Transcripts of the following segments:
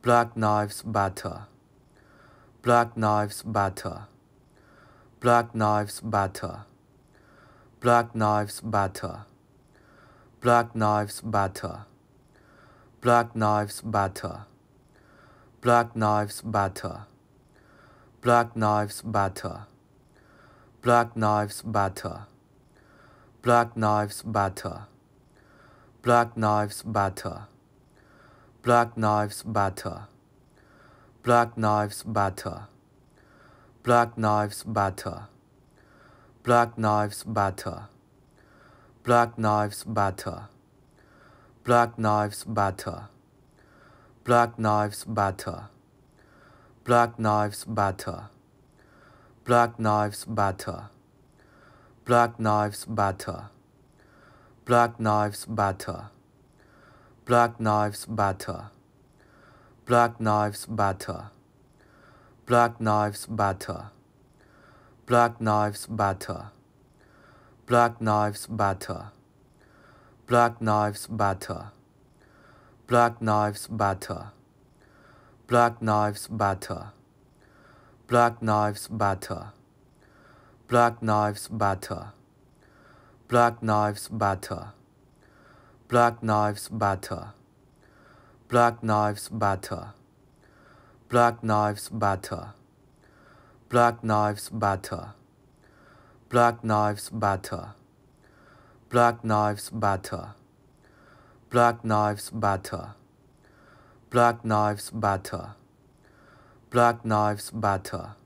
Black Knives Matter. Black Knives Matter. Black Knives Matter. Black Knives Matter. Black Knives Matter. Black Knives Matter. Black Knives Matter. Black Knives Matter. Black Knives Matter. Black Knives Matter. Black Knives Matter. Black Knives Matter. Black Knives Matter. Black Knives Matter. Black Knives Matter. Black Knives Matter. Black Knives Matter. Black Knives Matter. Black Knives Matter. Black Knives Matter. Black Knives Matter. Black Knives Matter. Black Knives Batter Black Knives Batter Black Knives Batter Black Knives Batter Black Knives Batter Black Knives Batter Black Knives Batter Black Knives Batter Black Knives Batter Black Knives Batter Black Knives Batter Black Knives Batter Black Knives Batter Black Knives Batter Black Knives Batter Black Knives Batter Black Knives Batter Black Knives Batter Black Knives Batter Black Knives Batter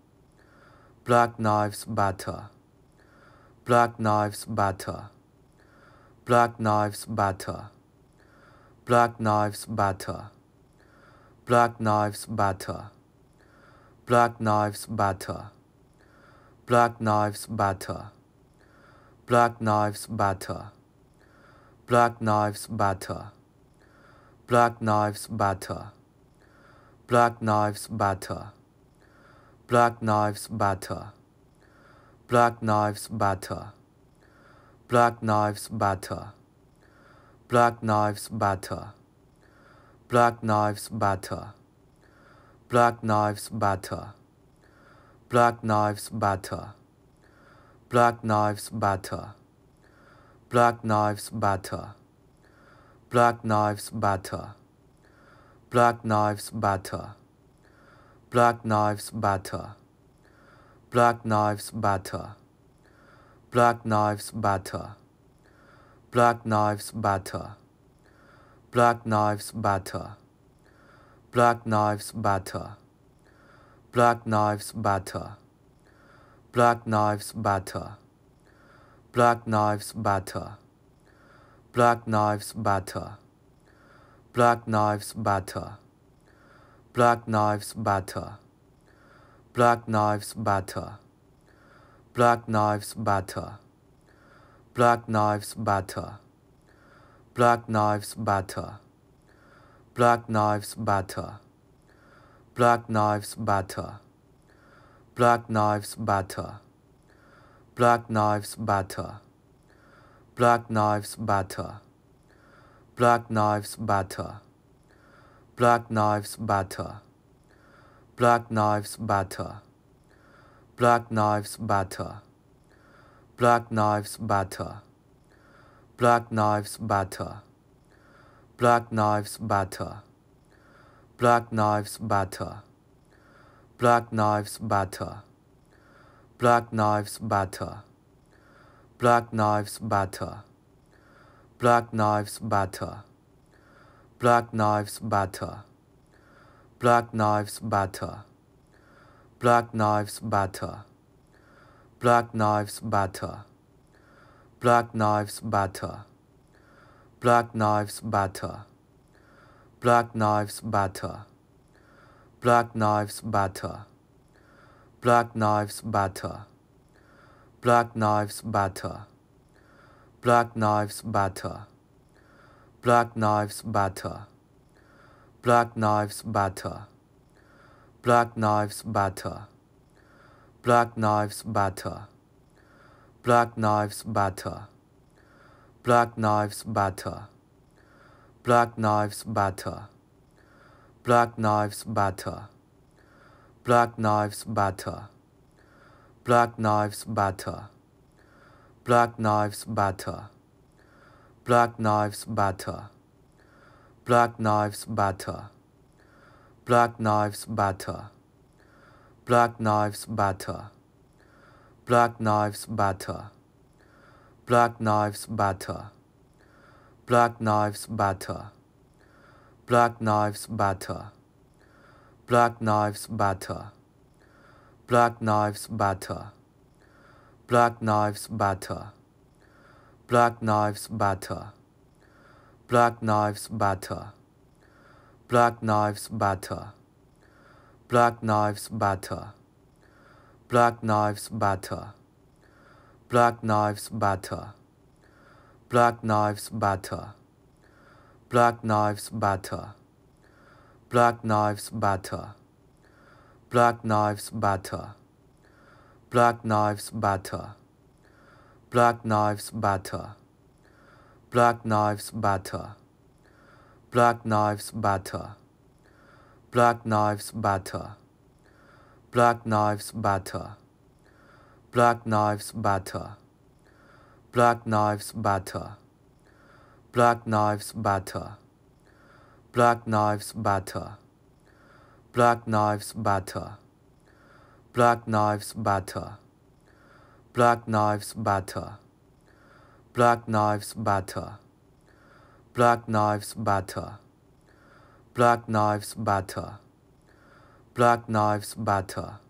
Black Knives Batter Black Knives Batter Black Knives Matter. Black Knives Matter. Black Knives Matter. Black Knives Matter. Black Knives Matter. Black Knives Matter. Black Knives Matter. Black Knives Matter. Black Knives Matter. Black Knives Matter. Black Knives Matter. Black Knives Matter. Black Knives Matter. Black Knives Matter. Black Knives Matter. Black Knives Matter. Black Knives Matter. Black Knives Matter. Black Knives Matter. Black Knives Matter. Black Knives Matter. Black Knives Matter. Black Knives Batter Black Knives Batter Black Knives Batter Black Knives Batter Black Knives Batter Black Knives Batter Black Knives Batter Black Knives Batter Black Knives Batter Black Knives Batter Black Knives Batter Black Knives Matter. Black Knives Matter. Black Knives Matter. Black Knives Matter. Black Knives Matter. Black Knives Matter. Black Knives Matter. Black Knives Matter. Black Knives Matter. Black Knives Matter. Black Knives Matter. Black Knives Matter. Black Knives Matter. Black Knives Matter. Black Knives Matter. Black Knives Matter. Black Knives Matter. Black Knives Matter. Black Knives Matter. Black Knives Matter. Black Knives Matter. Black Knives Matter. Black Knives Matter. Black Knives Matter. Black Knives Matter. Black Knives Matter. Black Knives Matter. Black Knives Matter. Black Knives Matter. Black Knives Matter. Black Knives Matter. Black Knives Matter. Black Knives Matter. Black Knives Matter. Black Knives Matter. Black Knives Matter. Black Knives Matter. Black Knives Matter. Black Knives Matter. Black Knives Matter. Black Knives Matter. Black Knives Matter. Black Knives Matter. Black Knives Matter. Black Knives Matter. Black Knives Matter. Black Knives Matter. Black Knives Matter. Black Knives Matter. Black Knives Matter. Black Knives Matter. Black Knives Matter. Black Knives Matter. Black Knives Matter. Black Knives Matter. Black Knives Matter. Black Knives Matter. Black Knives Matter. Black Knives Matter. Black Knives Matter. Black Knives Matter. Black Knives Matter. Black Knives Matter. Black Knives Matter. Black Knives Matter. Black Knives Matter. Black Knives Batter Black Knives Batter Black Knives Batter Black Knives Batter Black Knives Batter Black Knives Batter Black Knives Batter Black Knives Batter Black Knives Batter Black Knives Batter Black Knives Batter Black knives Matter. Black knives Matter. Black knives Matter.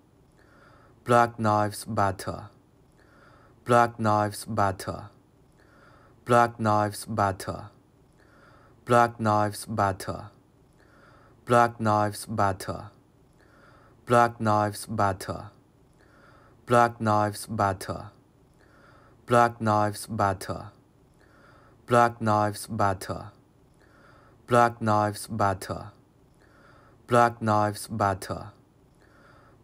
Black knives Matter. Black knives Matter. Black knives Matter. Black knives Matter. Black knives Matter. Black knives Matter. Black knives Matter. Black Lives Matter. Black Knives Matter. Black Knives Matter. Black Knives Matter.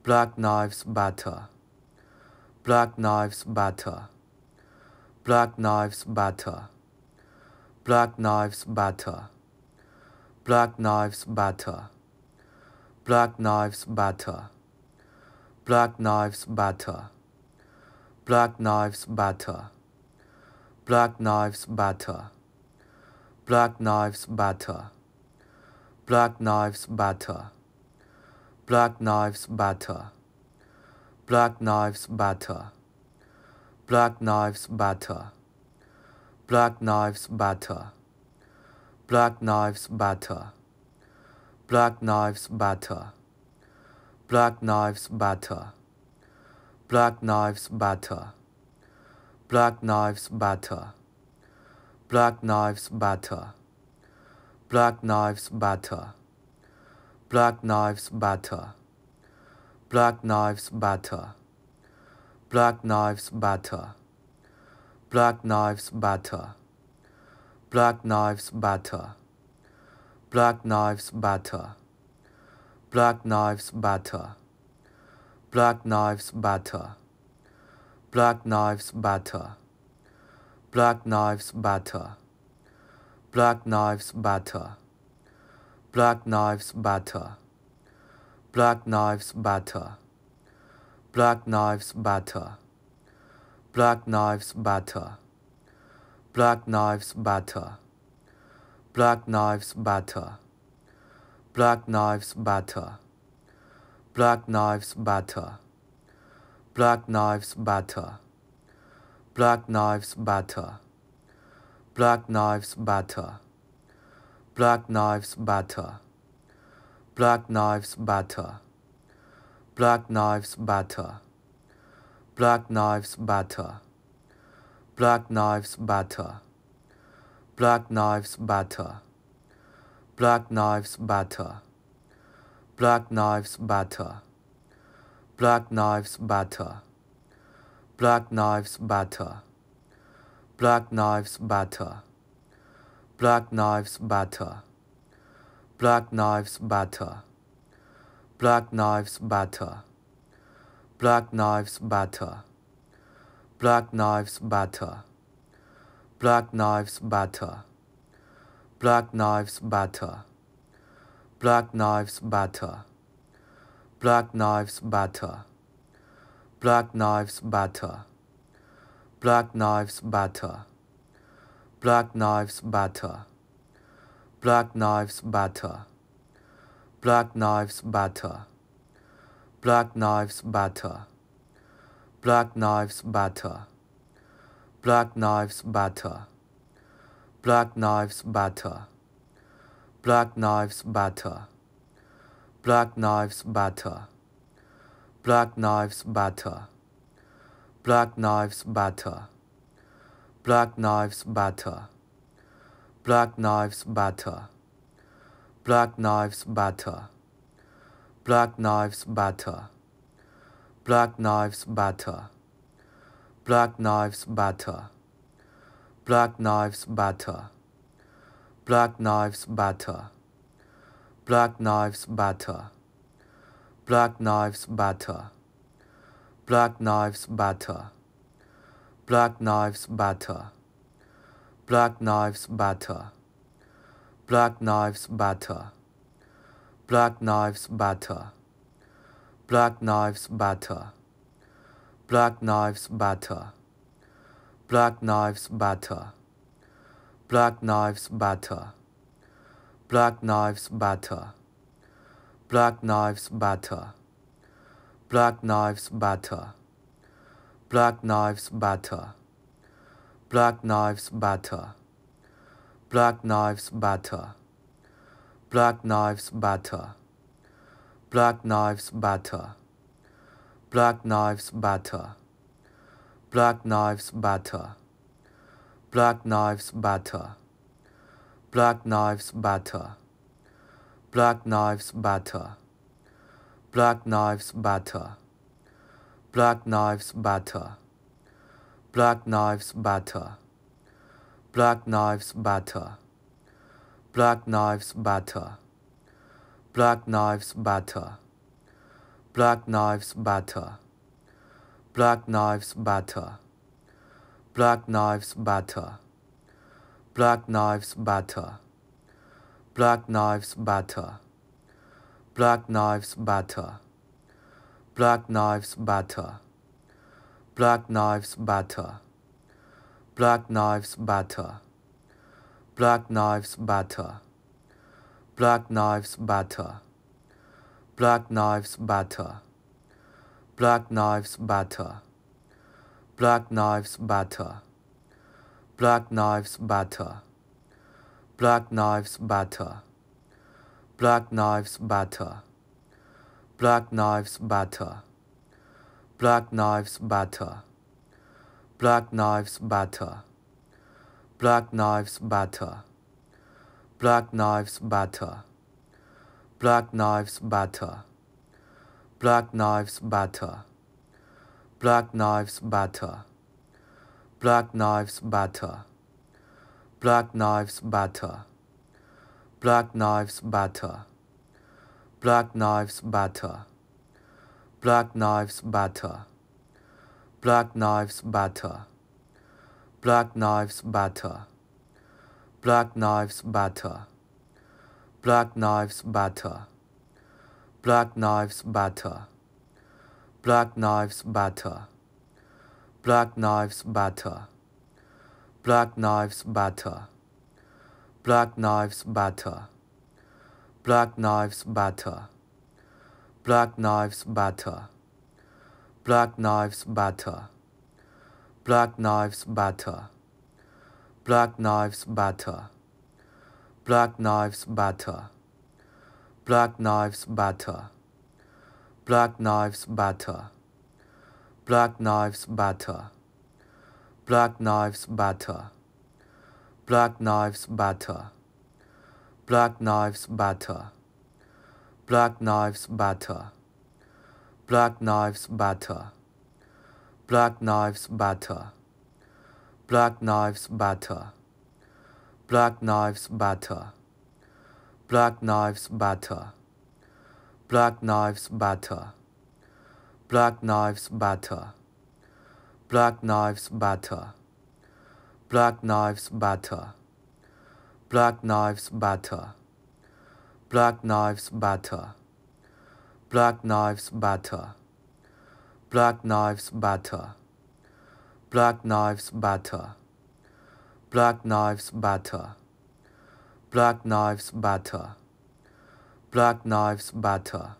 Black Knives Matter. Black Knives Matter. Black Knives Matter. Black Knives Matter. Black Knives Matter. Black Knives Matter. Black Knives Matter. Black Knives Matter. Black Knives Batter Black Knives Batter Black Knives Batter Black Knives Batter Black Knives Batter Black Knives Batter Black Knives Batter Black Knives Batter Black Knives Batter Black Knives Batter Black Knives Batter Black Knives Batter Black Knives Batter Black Knives Batter Black Knives Batter Black Knives Batter Black Knives Batter Black Knives Batter Black Knives Batter Black Knives Batter Black Knives Batter Black Knives Batter Black Knives Matter. Black Knives Matter. Black Knives Matter. Black Knives Matter. Black Knives Matter. Black Knives Matter. Black Knives Matter. Black Knives Matter. Black Knives Matter. Black Knives Matter. Black Knives Matter. Black Knives Matter. Black Knives Matter. Black Knives Matter. Black Knives Matter. Black Knives Matter. Black Knives Matter. Black Knives Matter. Black Knives Matter. Black Knives Matter. Black Knives Matter. Black Knives Matter. Black Knives Batter Black Knives Batter Black Knives Batter Black Knives Batter Black Knives Batter Black Knives Batter Black Knives Batter Black Knives Batter Black Knives Batter Black Knives Batter Black Knives Batter Black Knives batter. Black Knives batter. Black Knives batter. Black Knives batter. Black Knives batter. Black Knives batter. Black Knives batter. Black Knives batter. Black Knives batter. Black Knives batter. Black Knives batter. Black Knives Matter. Black Knives Matter. Black Knives Matter. Black Knives Matter. Black Knives Matter. Black Knives Matter. Black Knives Matter. Black Knives Matter. Black Knives Matter. Black Knives Matter. Black Knives Matter. Black Knives Batter Black Knives Batter Black Knives Batter Black Knives Batter Black Knives Batter Black Knives Batter Black Knives Batter Black Knives Batter Black Knives Batter Black Knives Batter Black Knives Batter Black Knives Batter Black Knives Batter Black Knives Batter Black Knives Batter Black Knives Batter Black Knives Batter Black Knives Batter Black Knives Batter Black Knives Batter Black Knives Batter Black Knives Batter Black Knives Matter. Black Knives Matter. Black Knives Matter. Black Knives Matter. Black Knives Matter. Black Knives Matter. Black Knives Matter. Black Knives Matter. Black Knives Matter. Black Knives Matter. Black Knives Matter. Black Knives Batter. Black Knives Batter. Black Knives Batter. Black Knives Batter. Black Knives Batter. Black Knives Batter. Black Knives Batter. Black Knives Batter. Black Knives Batter. Black Knives Batter. Black Knives Batter. Black Knives Batter Black Knives Batter Black Knives Batter Black Knives Batter Black Knives Batter Black Knives Batter Black Knives Batter Black Knives Batter Black Knives Batter Black Knives Batter Black Knives Batter Black Knives Matter. Black Knives Matter. Black Knives Matter. Black Knives Matter. Black Knives Matter. Black Knives Matter. Black Knives Matter. Black Knives Matter. Black Knives Matter. Black Knives Matter. Black Knives Matter. Black Knives Matter. Black Knives Matter. Black Knives Matter. Black Knives Matter. Black Knives Matter. Black Knives Matter. Black Knives Matter. Black Knives Matter. Black Knives Matter. Black Knives Matter. Black Knives Matter. Black Knives Batter Black Knives Batter Black Knives Batter Black Knives Batter Black Knives Batter Black Knives Batter Black Knives Batter Black Knives Batter Black Knives Batter Black Knives Batter Black Knives Batter Black Knives batter. Black Knives batter. Black Knives batter. Black Knives batter. Black Knives batter. Black Knives batter. Black Knives batter. Black Knives batter. Black Knives batter. Black Knives batter. Black Knives batter.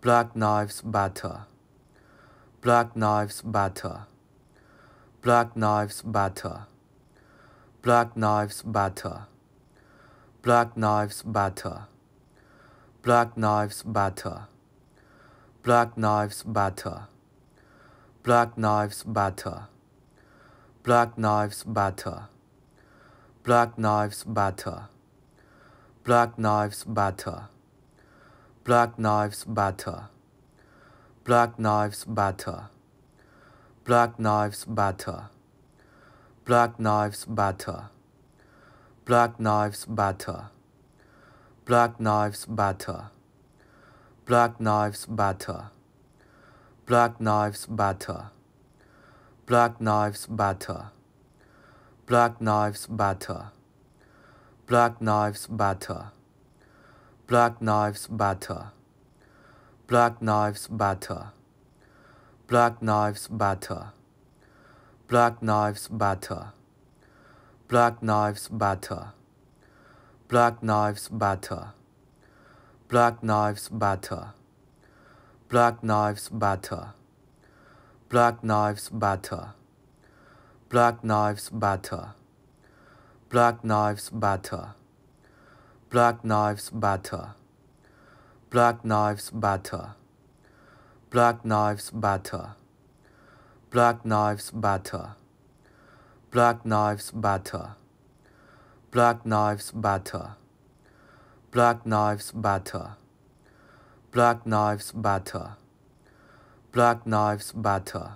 Black Knives Matter. Black Knives Matter. Black Knives Matter. Black Knives Matter. Black Knives Matter. Black Knives Matter. Black Knives Matter. Black Knives Matter. Black Knives Matter. Black Knives Matter. Black Knives Matter. Black Knives Matter. Black Knives Matter. Black Knives Matter. Black Knives Matter. Black Knives Matter. Black Knives Matter. Black Knives Matter. Black Knives Matter. Black Knives Matter. Black Knives Matter. Black Knives Matter. Black Knives Batter Black Knives Batter Black Knives Batter Black Knives Batter Black Knives Batter Black Knives Batter Black Knives Batter Black Knives Batter Black Knives Batter Black Knives Batter Black Knives Batter Black Knives batter. Black Knives batter. Black Knives batter. Black Knives batter. Black Knives batter. Black Knives batter. Black Knives batter. Black Knives batter. Black Knives batter.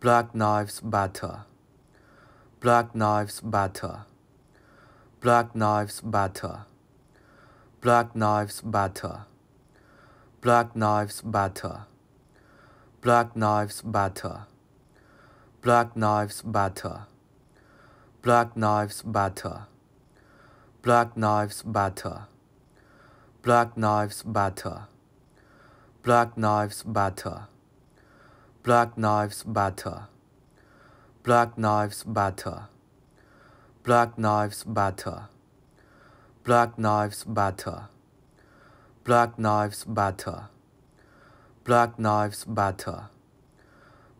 Black Knives batter. Black Knives Matter. Black Knives Matter. Black Knives Matter. Black Knives Matter. Black Knives Matter. Black Knives Matter. Black Knives Matter. Black Knives Matter. Black Knives Matter. Black Knives Matter. Black Knives Matter. Black Knives Matter. Black Knives Batter Black Knives Batter Black Knives Batter Black Knives Batter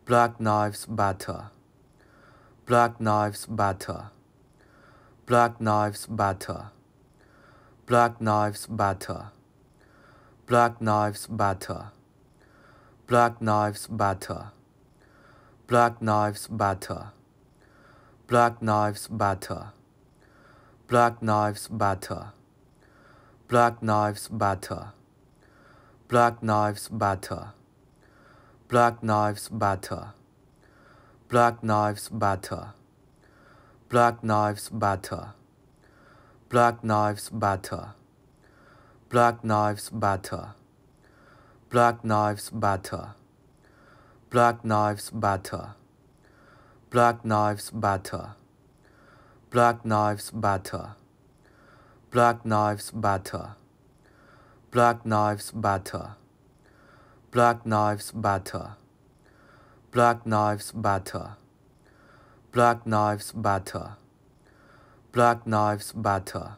Black Knives Batter Black Knives Batter Black Knives Batter Black Knives Batter Black Knives Batter Black Knives Batter Black Knives Batter Black Knives batter. Black Knives batter. Black Knives batter. Black Knives batter. Black Knives batter. Black Knives batter. Black Knives batter. Black Knives batter. Black Knives batter. Black Knives batter. Black Knives batter. Black Knives Matter. Black Knives Matter. Black Knives Matter. Black Knives Matter. Black Knives Matter. Black Knives Matter. Black Knives Matter. Black Knives Matter.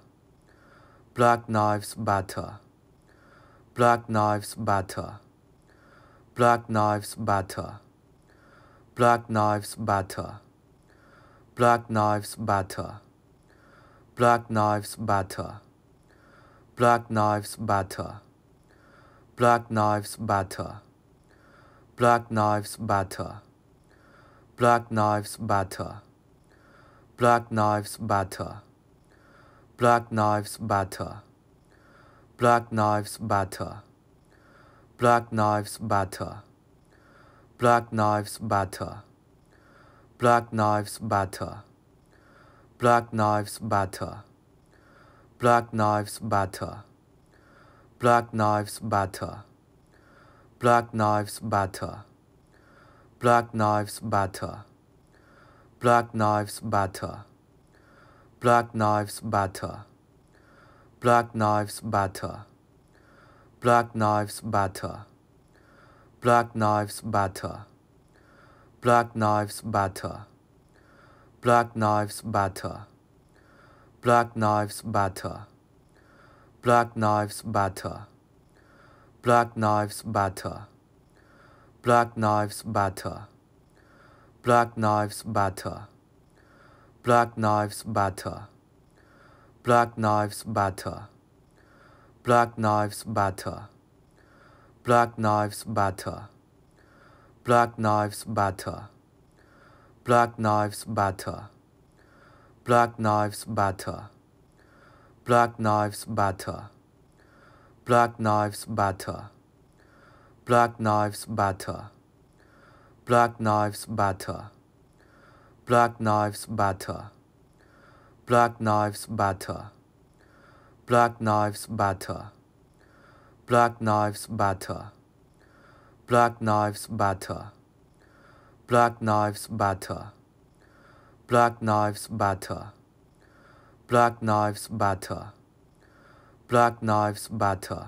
Black Knives Matter. Black Knives Matter. Black Knives Matter. Black Knives Batter. Black Knives Batter. Black Knives Batter. Black Knives Batter. Black Knives Batter. Black Knives Batter. Black Knives Batter. Black Knives Batter. Black Knives Batter. Black Knives Batter. Black Knives Batter. Black Knives Batter Black Knives Batter Black Knives Batter Black Knives Batter Black Knives Batter Black Knives Batter Black Knives Batter Black Knives Batter Black Knives Batter Black Knives Batter Black Knives Batter Black Knives batter. Black Knives batter. Black Knives batter. Black Knives batter. Black Knives batter. Black Knives batter. Black Knives batter. Black Knives batter. Black Knives batter. Black Knives batter. Black Knives Matter. Black Knives Matter. Black Knives Matter. Black Knives Matter. Black Knives Matter. Black Knives Matter. Black Knives Matter. Black Knives Matter. Black Knives Matter. Black Knives Matter. Black Knives Matter. Black Knives Matter. Black Knives Batter Black Knives Batter Black Knives Batter Black Knives Batter Black Knives Batter Black Knives Batter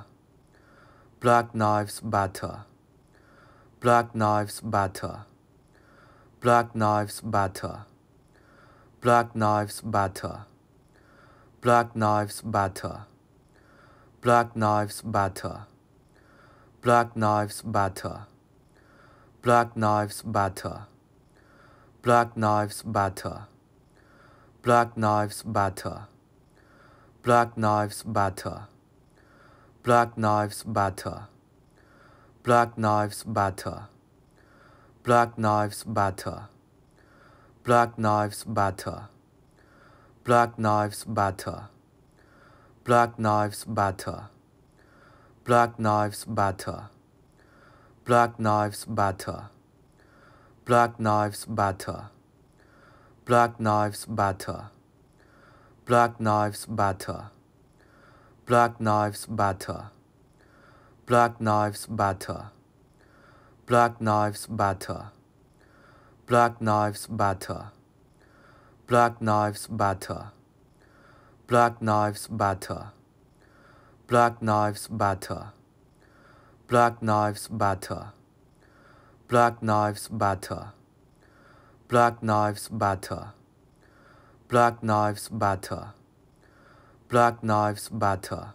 Black Knives Batter Black Knives Batter Black Knives Batter Black Knives Batter Black Knives Batter Black Knives batter. Black Knives batter. Black Knives batter. Black Knives batter. Black Knives batter. Black Knives batter. Black Knives batter. Black Knives batter. Black Knives batter. Black Knives batter. Black Knives batter. Black Knives Matter. Black Knives Matter. Black Knives Matter. Black Knives Matter. Black Knives Matter. Black Knives Matter. Black Knives Matter. Black Knives Matter. Black Knives Matter. Black Knives Matter. Black Knives Matter. Black Knives Batter. Black Knives Batter. Black Knives Batter. Black Knives Batter. Black Knives Batter. Black Knives Batter. Black Knives Batter.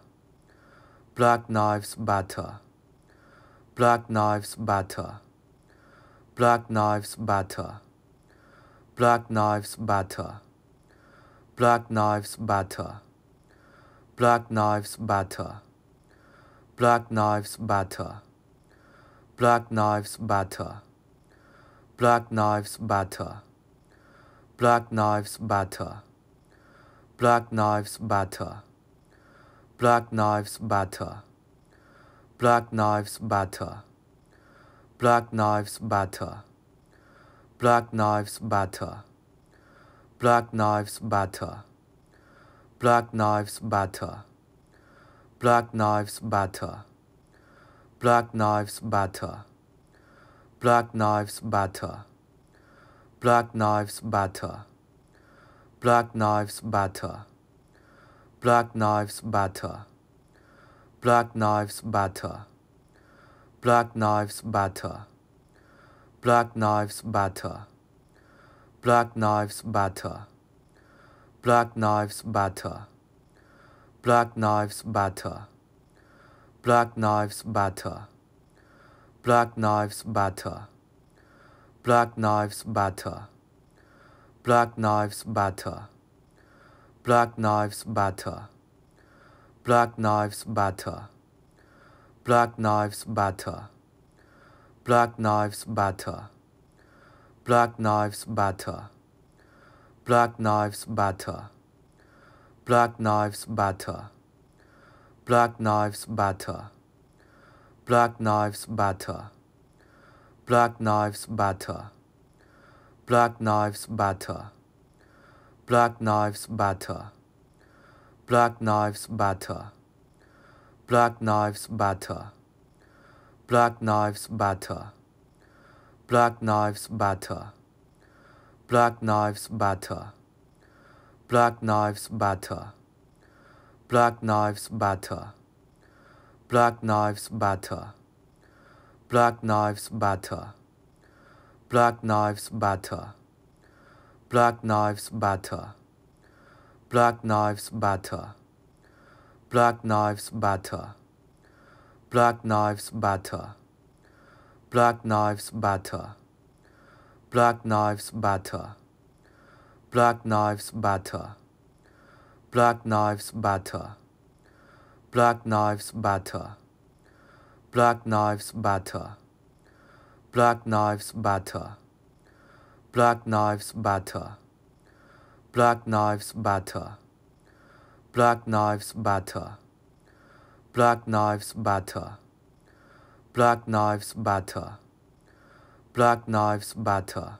Black Knives Batter. Black Knives Batter. Black Knives Batter. Black Knives Batter. Black Knives Batter Black Knives Batter Black Knives Batter Black Knives Batter Black Knives Batter Black Knives Batter Black Knives Batter Black Knives Batter Black Knives Batter Black Knives Batter Black Knives Batter Black Knives Matter. Black Knives Matter. Black Knives Matter. Black Knives Matter. Black Knives Matter. Black Knives Matter. Black Knives Matter. Black Knives Matter. Black Knives Matter. Black Knives Matter. Black Knives Matter. Black Knives Matter. Black Knives Matter. Black Knives Matter. Black Knives Matter. Black Knives Matter. Black Knives Matter. Black Knives Matter. Black Knives Matter. Black Knives Matter. Black Knives Matter. Black Knives Matter. Black Knives Batter Black Knives Batter Black Knives Batter Black Knives Batter Black Knives Batter Black Knives Batter Black Knives Batter Black Knives Batter Black Knives Batter Black Knives Batter Black Knives Batter Black Knives batter. Black Knives batter. Black Knives batter. Black Knives batter. Black Knives batter. Black Knives batter. Black Knives batter. Black Knives batter. Black Knives batter. Black Knives batter. Black Knives Matter. Black Knives Matter. Black Knives Matter. Black Knives Matter. Black Knives Matter. Black Knives Matter. Black Knives Matter. Black Knives Matter. Black Knives Matter. Black Knives Matter. Black Knives Matter. Black Knives Matter. Black Knives Batter. Black Knives Batter.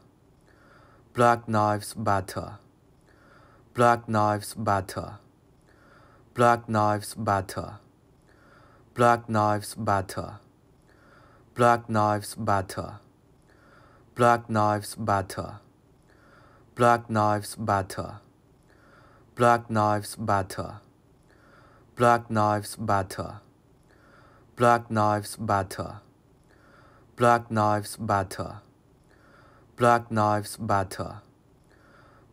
Black Knives Batter. Black Knives Batter. Black Knives Batter. Black Knives Batter. Black Knives Batter. Black Knives Batter. Black Knives Batter. Black Knives Batter. Black Knives Batter. Black Knives Batter Black Knives Batter Black Knives Batter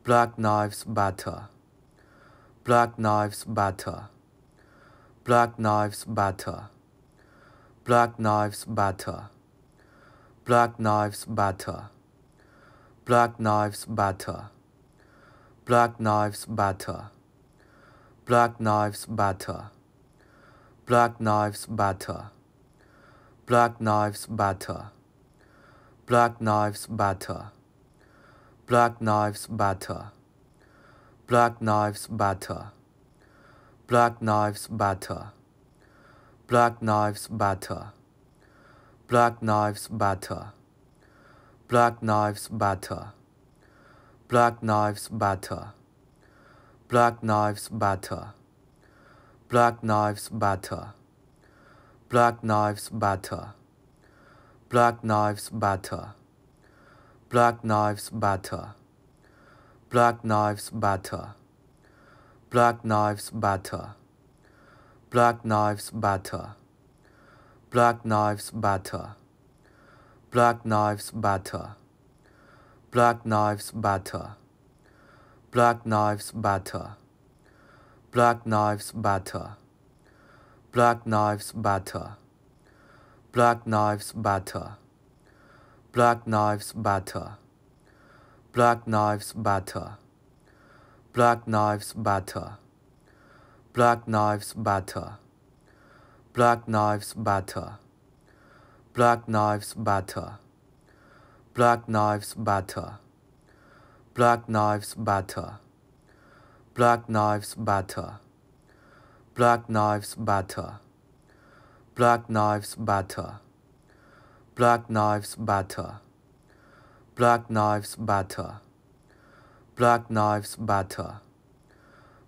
Black Knives Batter Black Knives Batter Black Knives Batter Black Knives Batter Black Knives Batter Black Knives Batter Black Knives Batter Black Knives Batter Black Knives batter. Black Knives batter. Black Knives batter. Black Knives batter. Black Knives batter. Black Knives batter. Black Knives batter. Black Knives batter. Black Knives batter. Black Knives batter. Black Knives batter. Black Knives Matter. Black Knives Matter. Black Knives Matter. Black Knives Matter. Black Knives Matter. Black Knives Matter. Black Knives Matter. Black Knives Matter. Black Knives Matter. Black Knives Matter. Black Knives Matter. Black Knives Batter Black Knives Batter Black Knives Batter Black Knives Batter Black Knives Batter Black Knives Batter Black Knives Batter Black Knives Batter Black Knives Batter Black Knives Batter Black Knives Batter Black Knives batter. Black Knives batter. Black Knives batter. Black Knives batter. Black Knives batter. Black Knives batter.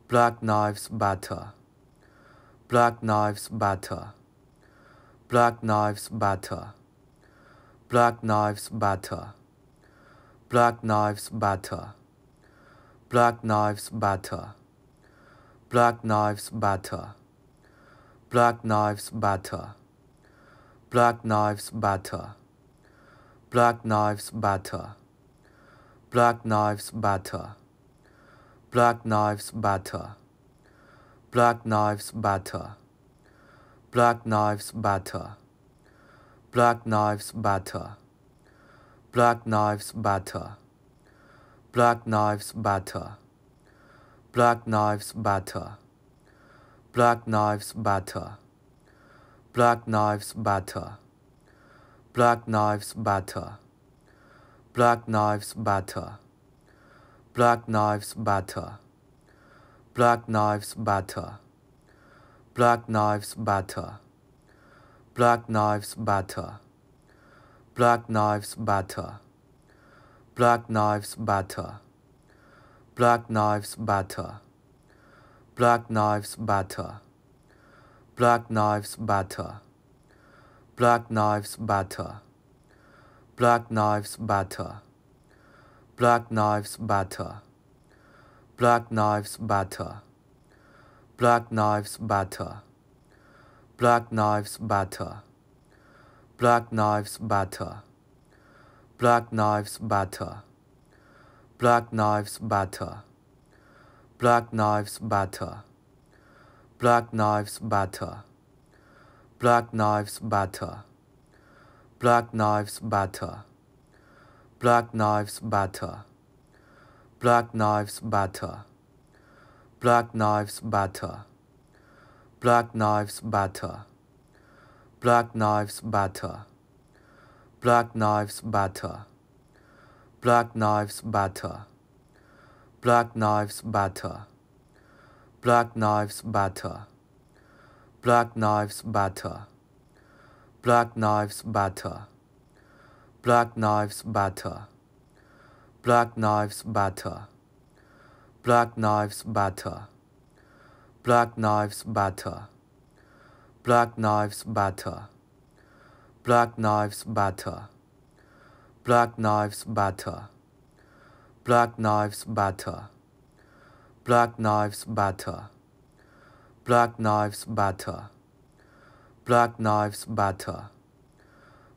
Black Knives batter. Black Knives batter. Black Knives batter. Black Knives batter. Black Knives batter. Black Knives Matter. Black Knives Matter. Black Knives Matter. Black Knives Matter. Black Knives Matter. Black Knives Matter. Black Knives Matter. Black Knives Matter. Black Knives Matter. Black Knives Matter. Black Knives Matter. Black Knives Batter. Black Knives Batter. Black Knives Batter. Black Knives Batter. Black Knives Batter. Black Knives Batter. Black Knives Batter. Black Knives Batter. Black Knives Batter. Black Knives Batter. Black Knives Batter. Black Knives Batter Black Knives Batter Black Knives Batter Black Knives Batter Black Knives Batter Black Knives Batter Black Knives Batter Black Knives Batter Black Knives Batter Black Knives Batter Black Knives Batter Black Knives Matter. Black Knives Matter. Black Knives Matter. Black Knives Matter. Black Knives Matter. Black Knives Matter. Black Knives Matter. Black Knives Matter. Black Knives Matter. Black Knives Matter. Black Knives Matter. Black Knives Matter. Black Knives Matter. Black Knives Matter. Black Knives Matter. Black Knives Matter. Black Knives Matter. Black Knives Matter. Black Knives Matter. Black Knives Matter. Black Knives Matter. Black Knives Matter. Black Knives Matter. Black Knives Matter. Black Knives Matter. Black Knives Matter. Black Knives Matter. Black Knives Matter.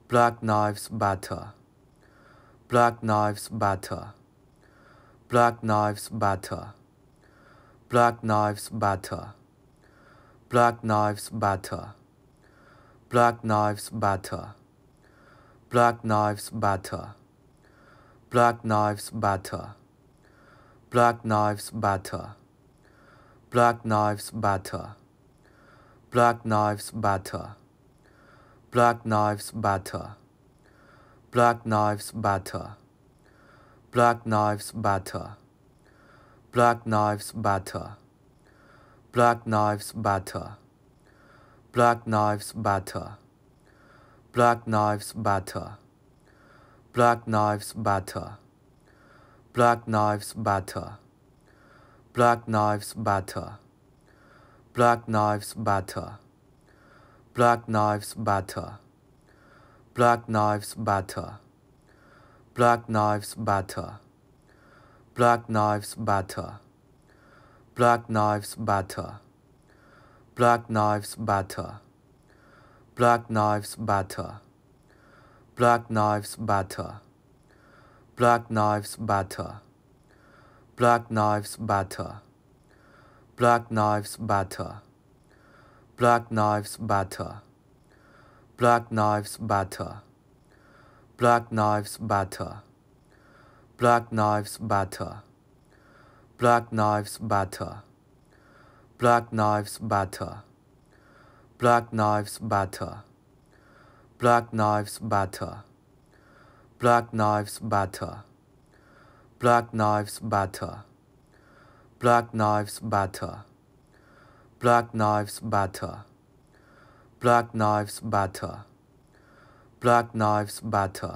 Black Knives Matter. Black Knives Matter. Black Knives Matter. Black Knives Matter. Black Knives Matter. Black Knives Matter. Black Knives Matter. Black Knives Matter. Black Knives Matter. Black Knives Matter. Black Knives Matter. Black Knives Matter. Black Knives Matter. Black Knives Matter. Black Knives Matter. Black Knives Matter. Black Knives Matter. Black Knives Matter. Black Knives Matter. Black Knives Matter. Black Knives Matter. Black Knives Matter. Black Knives Matter. Black Knives Matter. Black Knives Matter. Black Knives Matter. Black Knives Matter. Black Knives Batter. Black Knives Batter. Black Knives Batter. Black Knives Batter. Black Knives Batter. Black Knives Batter. Black Knives Batter. Black Knives Batter. Black Knives Batter. Black Knives Batter. Black Knives Batter. Black Knives Batter Black Knives Batter Black Knives Batter Black Knives Batter Black Knives Batter Black Knives Batter Black Knives Batter Black Knives Batter Black Knives Batter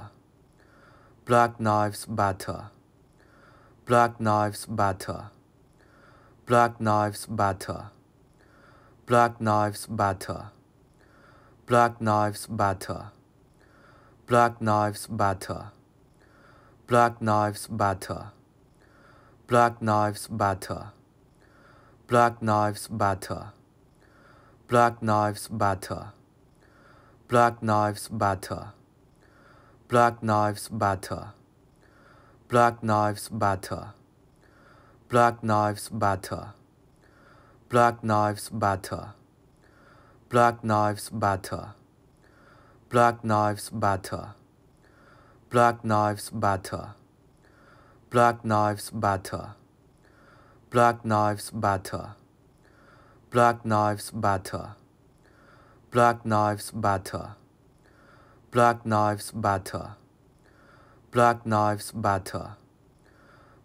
Black Knives Batter Black Knives Batter Black Knives batter. Black Knives batter. Black Knives batter. Black Knives batter. Black Knives batter. Black Knives batter. Black Knives batter. Black Knives batter. Black Knives batter. Black Knives batter. Black Knives Matter. Black Knives Matter. Black Knives Matter. Black Knives Matter. Black Knives Matter. Black Knives Matter. Black Knives Matter. Black Knives Matter. Black Knives Matter. Black Knives Matter. Black Knives Matter. Black Knives Matter.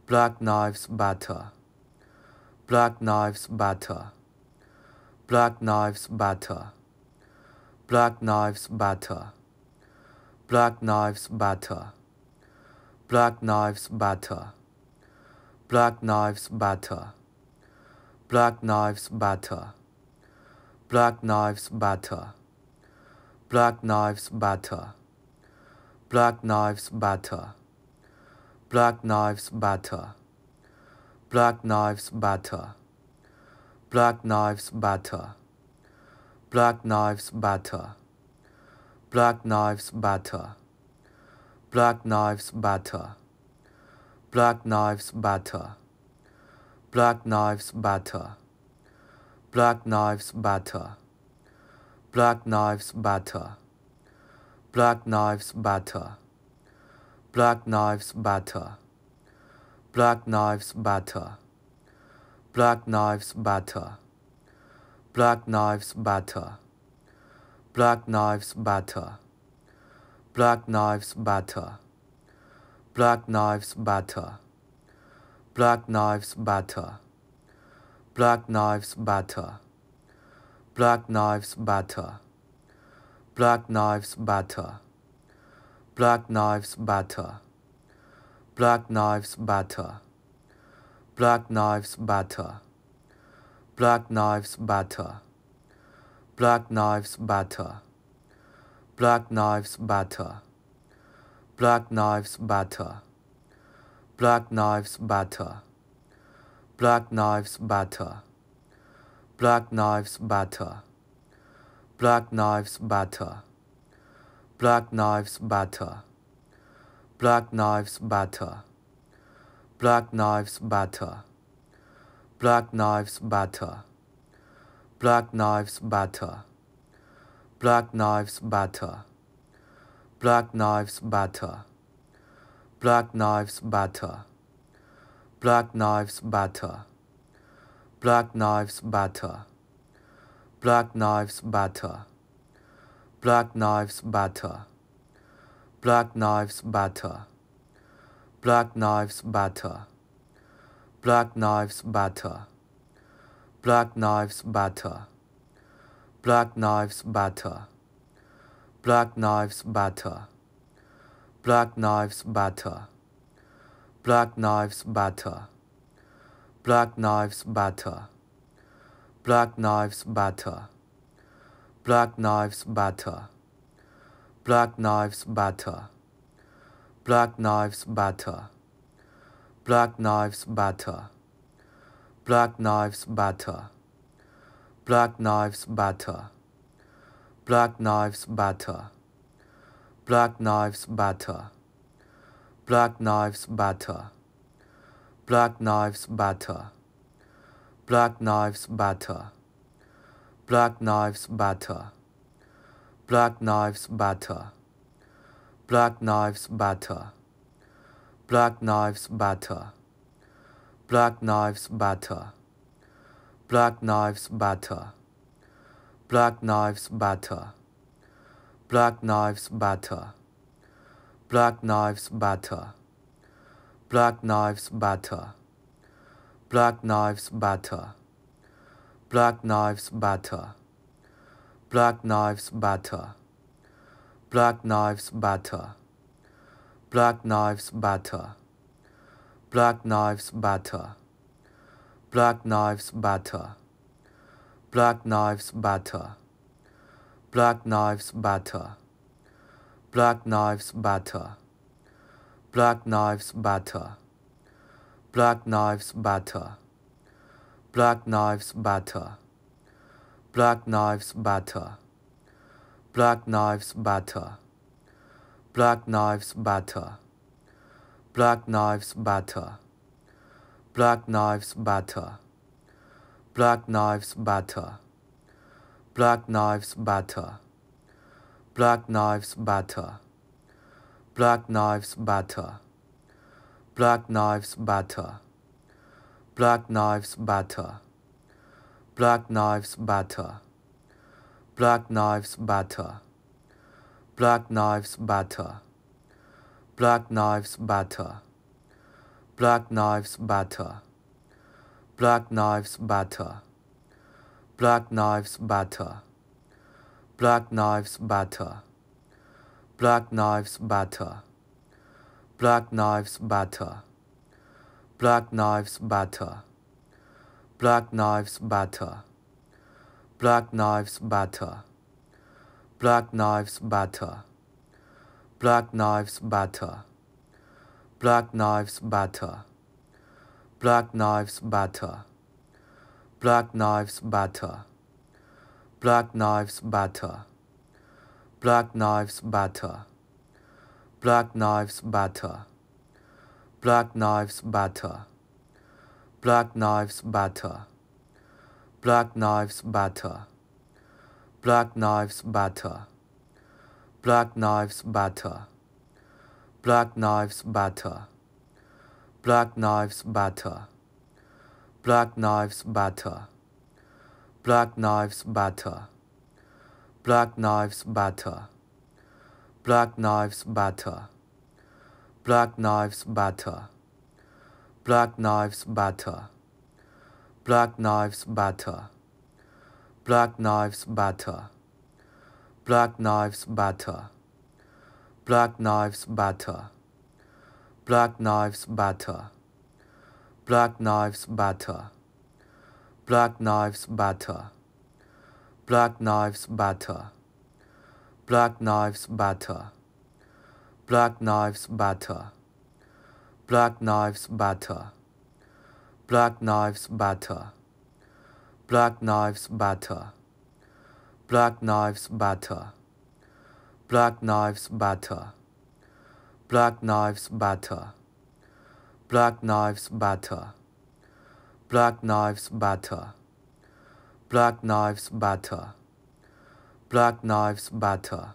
Black Knives Batter Black Knives Batter Black Knives Batter Black Knives Batter Black Knives Batter Black Knives Batter Black Knives Batter Black Knives Batter Black Knives Batter Black Knives Batter Black Knives Batter Black Knives batter. Black Knives batter. Black Knives batter. Black Knives batter. Black Knives batter. Black Knives batter. Black Knives batter. Black Knives batter. Black Knives batter. Black Knives batter. Black Knives batter. Black Knives Matter. Black Knives Matter. Black Knives Matter. Black Knives Matter. Black Knives Matter. Black Knives Matter. Black Knives Matter. Black Knives Matter. Black Knives Matter. Black Knives Matter. Black Knives Matter. Black Knives Batter, Black Knives Batter, Black Knives Batter, Black Knives Batter, Black Knives Batter, Black Knives Batter, Black Knives Batter, Black Knives Batter, Black Knives Batter, Black Knives Batter, Black Knives Batter. Black Knives Batter Black Knives Batter Black Knives Batter Black Knives Batter Black Knives Batter Black Knives Batter Black Knives Batter Black Knives Batter Black Knives Batter Black Knives Batter Black Knives Batter Black Knives batter. Black Knives batter. Black Knives batter. Black Knives batter. Black Knives batter. Black Knives batter. Black Knives batter. Black Knives batter. Black Knives batter. Black Knives batter. Black Knives Matter. Black Knives Matter. Black Knives Matter. Black Knives Matter. Black Knives Matter. Black Knives Matter. Black Knives Matter. Black Knives Matter. Black Knives Matter. Black Knives Matter. Black Knives Matter. Black Knives Matter. Black Knives Batter Black Knives Batter Black Knives Batter Black Knives Batter Black Knives Batter Black Knives Batter Black Knives Batter Black Knives Batter Black Knives Batter Black Knives Batter Black Knives Batter Black Knives Matter. Black Knives Matter. Black Knives Matter. Black Knives Matter. Black Knives Matter. Black Knives Matter. Black Knives Matter. Black Knives Matter. Black Knives Matter. Black Knives Matter. Black Knives Matter. Black Knives Matter. Black Knives Matter. Black Knives Matter. Black Knives Matter. Black Knives Matter. Black Knives Matter. Black Knives Matter. Black Knives Matter. Black Knives Matter. Black Knives Matter. Black Knives Matter. Black Knives Batter. Black Knives Batter. Black Knives Batter. Black Knives Batter. Black Knives Batter. Black Knives Batter. Black Knives Batter. Black Knives Batter. Black Knives Batter. Black Knives Batter. Black Knives Batter. Black Knives Batter Black Knives Batter Black Knives Batter Black Knives Batter Black Knives Batter Black Knives Batter Black Knives Batter Black Knives Batter Black Knives Batter Black Knives Batter Black Knives Batter Black Knives batter. Black Knives batter. Black Knives batter. Black Knives batter. Black Knives batter. Black Knives batter. Black Knives batter. Black Knives batter. Black Knives batter. Black Knives batter. Black Knives Matter. Black Knives Matter. Black Knives Matter. Black Knives Matter. Black Knives Matter. Black Knives Matter. Black Knives Matter. Black Knives Matter. Black Knives Matter. Black Knives Matter. Black Knives Matter. Black Knives Matter. Black Knives Batter. Black Knives Batter. Black Knives Batter. Black Knives Batter. Black Knives Batter. Black Knives Batter. Black Knives Batter. Black Knives Batter. Black Knives Batter. Black Knives Batter. Black Knives Batter.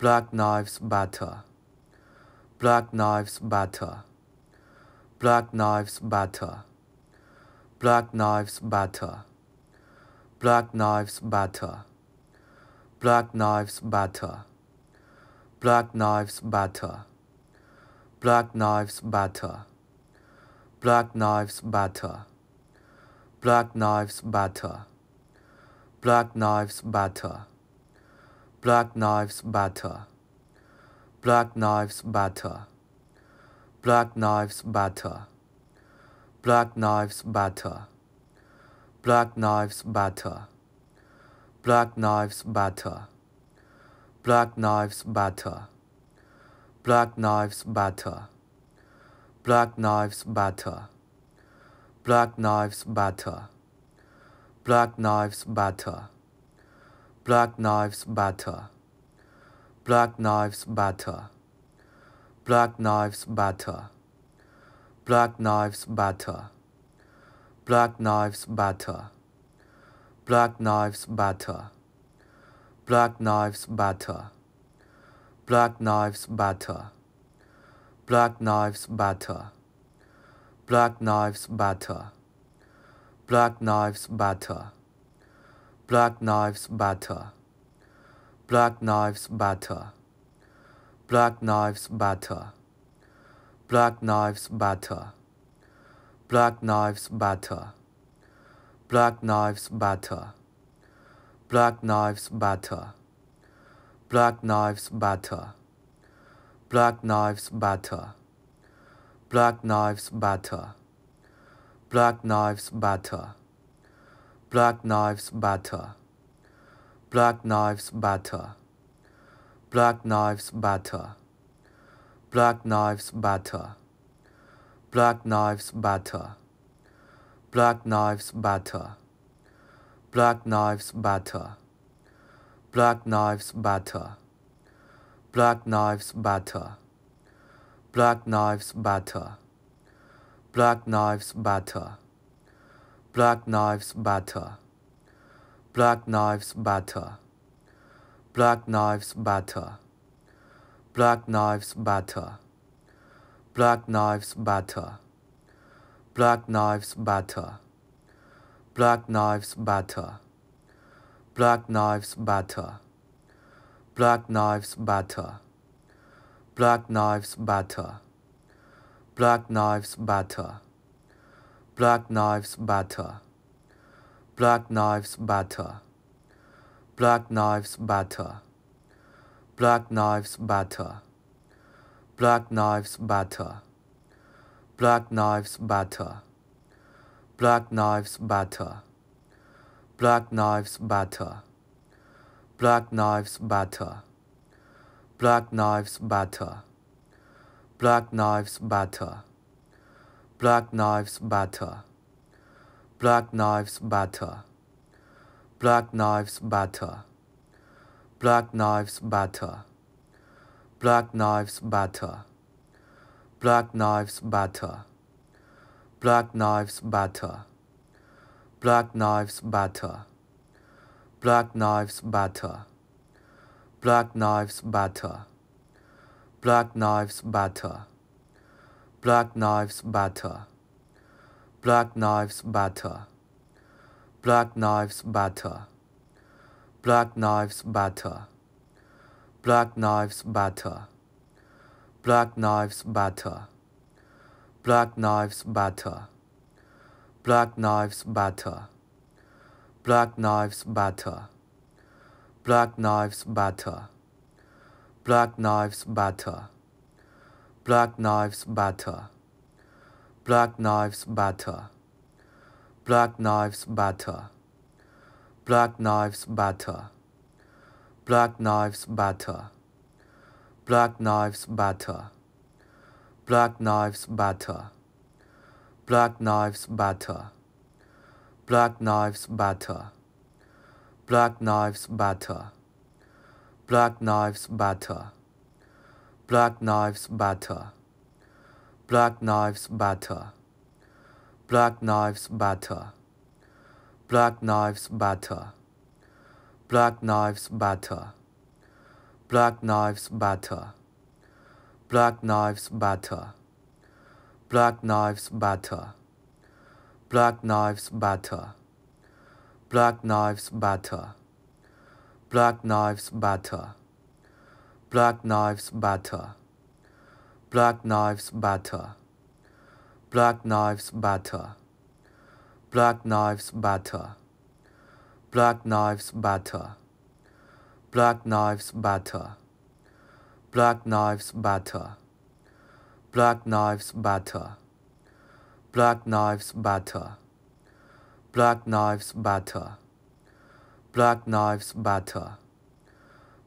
Black Knives batter. Black Knives batter. Black Knives batter. Black Knives batter. Black Knives batter. Black Knives batter. Black Knives batter. Black Knives batter. Black Knives batter. Black Knives batter. Black Knives batter. Black Knives Matter. Black Knives Matter. Black Knives Matter. Black Knives Matter. Black Knives Matter. Black Knives Matter. Black Knives Matter. Black Knives Matter. Black Knives Matter. Black Knives Matter. Black Knives Matter. Black Knives Batter. Black Knives Batter. Black Knives Batter. Black Knives Batter. Black Knives Batter. Black Knives Batter. Black Knives Batter. Black Knives Batter. Black Knives Batter. Black Knives Batter. Black Knives Batter. Black Knives Batter Black Knives Batter Black Knives Batter Black Knives Batter Black Knives Batter Black Knives Batter Black Knives Batter Black Knives Batter Black Knives Batter Black Knives Batter Black Knives Batter Black Knives batter. Black Knives batter. Black Knives batter. Black Knives batter. Black Knives batter. Black Knives batter. Black Knives batter. Black Knives batter. Black Knives batter. Black Knives batter. Black Knives Matter. Black Knives Matter. Black Knives Matter. Black Knives Matter. Black Knives Matter. Black Knives Matter. Black Knives Matter. Black Knives Matter. Black Knives Matter. Black Knives Matter. Black Knives Matter. Black Knives Matter. Black Knives Batter. Black Knives Batter. Black Knives Batter. Black Knives Batter. Black Knives Batter. Black Knives Batter. Black Knives Batter. Black Knives Batter. Black Knives Batter. Black Knives Batter. Black Knives Batter. Black Knives Matter. Black Knives Matter. Black Knives Matter. Black Knives Matter. Black Knives Matter. Black Knives Matter. Black Knives Matter. Black Knives Matter. Black Knives Matter. Black Knives Matter. Black Knives Matter. Black Knives Matter. Black Knives Matter. Black Knives Matter. Black Knives Matter. Black Knives Matter. Black Knives Matter. Black Knives Matter. Black Knives Matter. Black Knives Matter. Black Knives Matter. Black Knives Matter. Black Knives Batter. Black Knives Batter. Black Knives Batter. Black Knives Batter. Black Knives Batter. Black Knives Batter. Black Knives Batter. Black Knives Batter. Black Knives Batter. Black Knives Batter. Black Knives Batter. Black Knives Batter Black Knives Batter Black Knives Batter Black Knives Batter Black Knives Batter Black Knives Batter Black Knives Batter Black Knives Batter Black Knives Batter Black Knives Batter Black Knives Batter Black Knives batter. Black Knives batter. Black Knives batter. Black Knives batter. Black Knives batter. Black Knives batter. Black Knives batter. Black Knives batter. Black Knives batter. Black Knives batter. Black Knives Matter.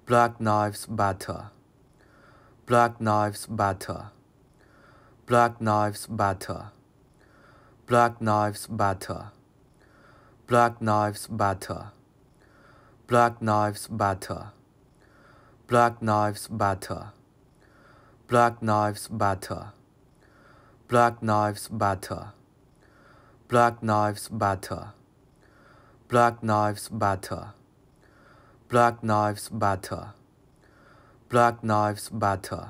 Black Knives Matter. Black Knives Matter. Black Knives Matter. Black Knives Matter. Black Knives Matter. Black Knives Matter. Black Knives Matter. Black Knives Matter. Black Knives Matter. Black Knives Matter. Black Knives Matter. Black Knives Batter. Black Knives Batter.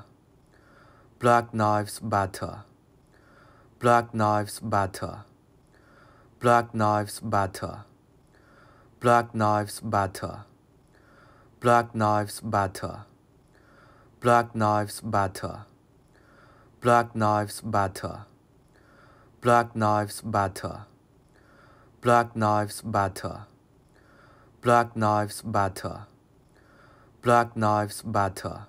Black Knives Batter. Black Knives Batter. Black Knives Batter. Black Knives Batter. Black Knives Batter. Black Knives Batter. Black Knives Batter. Black Knives Batter. Black Knives Batter. Black Knives Matter. Black Knives Matter.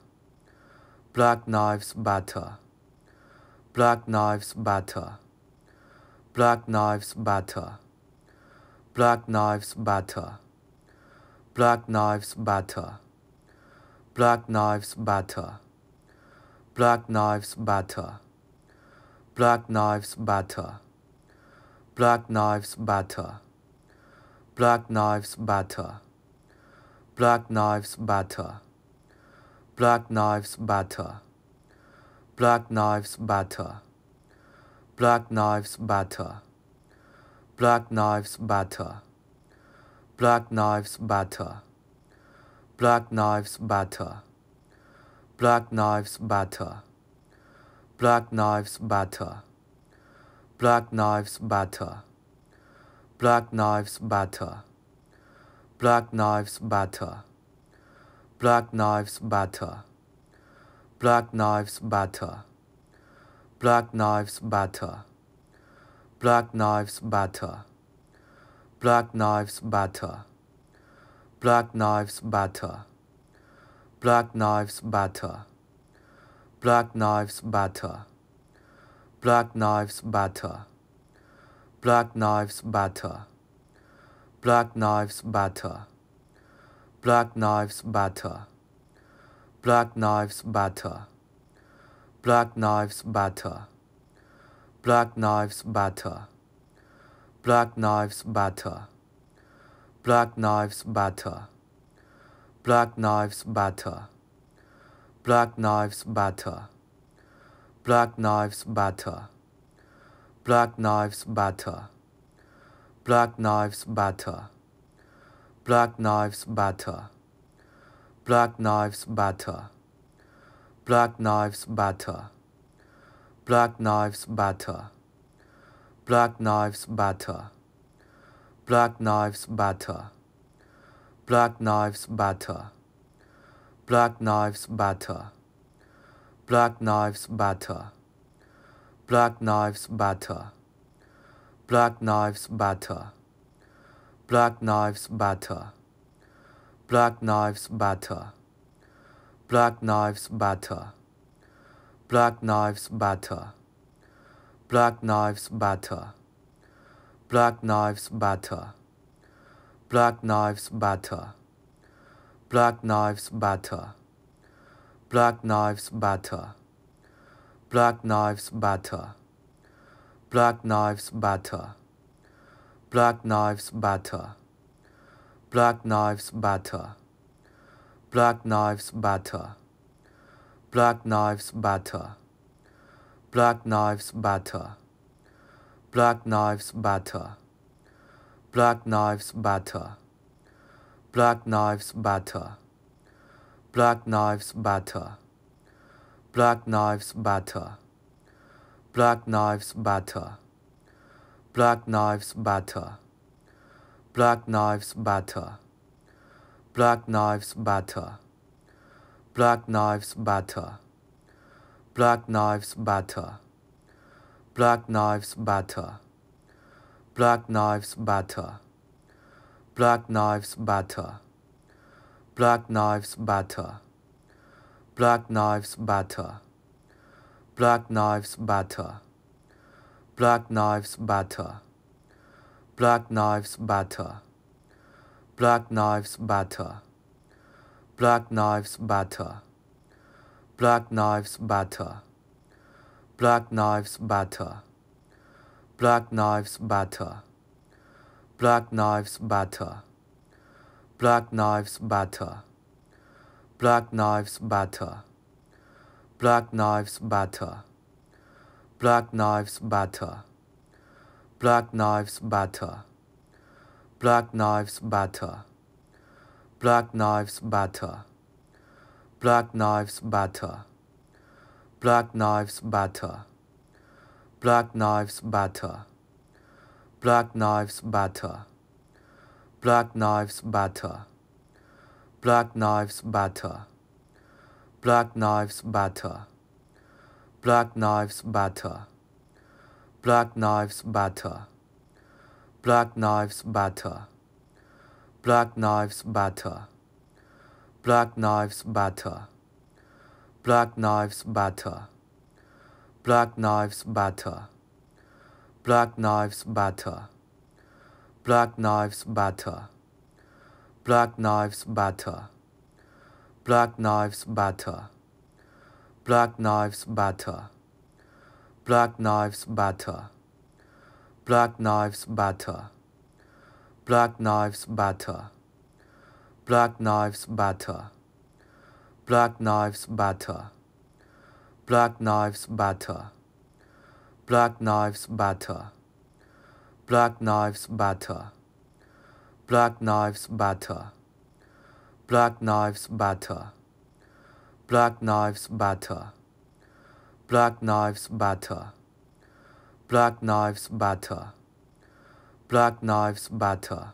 Black Knives Matter. Black Knives Matter. Black Knives Matter. Black Knives Matter. Black Knives Matter. Black Knives Matter. Black Knives Matter. Black Knives Matter. Black Knives Matter. Black Knives Matter. Black Knives Matter. Black Knives Matter. Black Knives Matter. Black Knives Matter. Black Knives Matter. Black Knives Matter. Black Knives Matter. Black Knives Matter. Black Knives Matter. Black Knives Matter. Black Knives Batter. Black Knives Batter. Black Knives Batter. Black Knives Batter. Black Knives Batter. Black Knives Batter. Black Knives Batter. Black Knives Batter. Black Knives Batter. Black Knives Batter. Black Knives Batter. Black Knives Batter Black Knives Batter Black Knives Batter Black Knives Batter Black Knives Batter Black Knives Batter Black Knives Batter Black Knives Batter Black Knives Batter Black Knives Batter Black Knives Batter Black Knives batter. Black Knives batter. Black Knives batter. Black Knives batter. Black Knives batter. Black Knives batter. Black Knives batter. Black Knives batter. Black Knives batter. Black Knives batter. Black Knives Matter. Black Knives Matter. Black Knives Matter. Black Knives Matter. Black Knives Matter. Black Knives Matter. Black Knives Matter. Black Knives Matter. Black Knives Matter. Black Knives Matter. Black Knives Matter. Black Knives Matter. Black Knives Batter Black Knives Batter Black Knives Batter Black Knives Batter Black Knives Batter Black Knives Batter Black Knives Batter Black Knives Batter Black Knives Batter Black Knives Batter Black Knives Batter Black Knives Matter. Black Knives Matter. Black Knives Matter. Black Knives Matter. Black Knives Matter. Black Knives Matter. Black Knives Matter. Black Knives Matter. Black Knives Matter. Black Knives Matter. Black Knives Matter. Black Knives Matter. Black Knives Matter. Black Knives Matter. Black Knives Matter. Black Knives Matter. Black Knives Matter. Black Knives Matter. Black Knives Matter. Black Knives Matter. Black Knives Matter. Black Knives Matter. Black Knives Batter. Black Knives Batter. Black Knives Batter. Black Knives Batter. Black Knives Batter. Black Knives Batter. Black Knives Batter. Black Knives Batter. Black Knives Batter. Black Knives Batter. Black Knives Batter. Black Knives Batter Black Knives Batter Black Knives Batter Black Knives Batter Black Knives Batter Black Knives Batter Black Knives Batter Black Knives Batter Black Knives Batter Black Knives Batter Black Knives Batter Black Knives Matter. Black Knives Matter. Black Knives Matter. Black Knives Matter. Black Knives Matter. Black Knives Matter. Black Knives Matter. Black Knives Matter. Black Knives Matter. Black Knives Matter. Black Knives Matter. Black Knives Matter. Black Knives Matter. Black Knives Matter. Black Knives Matter. Black Knives Matter. Black Knives Matter.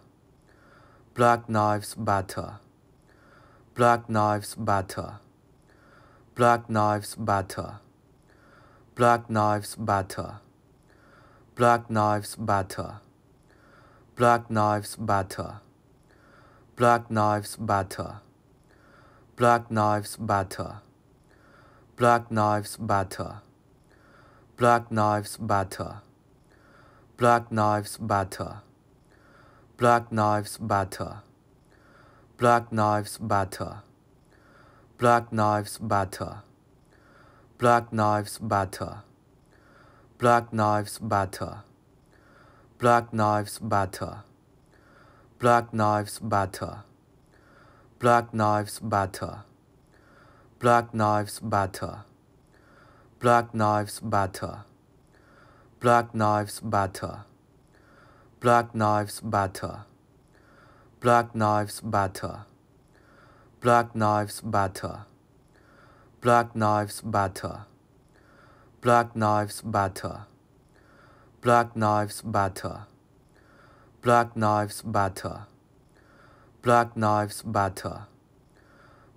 Black Knives Matter. Black Knives Matter. Black Knives Matter. Black Knives Matter. Black Knives Matter. Black Knives Batter Black Knives Batter Black Knives Batter Black Knives Batter Black Knives Batter Black Knives Batter Black Knives Batter Black Knives Batter Black Knives Batter Black Knives Batter Black Knives Batter Black Knives Matter. Black Knives Matter. Black Knives Matter. Black Knives Matter. Black Knives Matter. Black Knives Matter. Black Knives Matter. Black Knives Matter. Black Knives Matter. Black Knives Matter. Black Knives Matter. Black Knives Matter. Black Knives Matter. Black Knives Matter.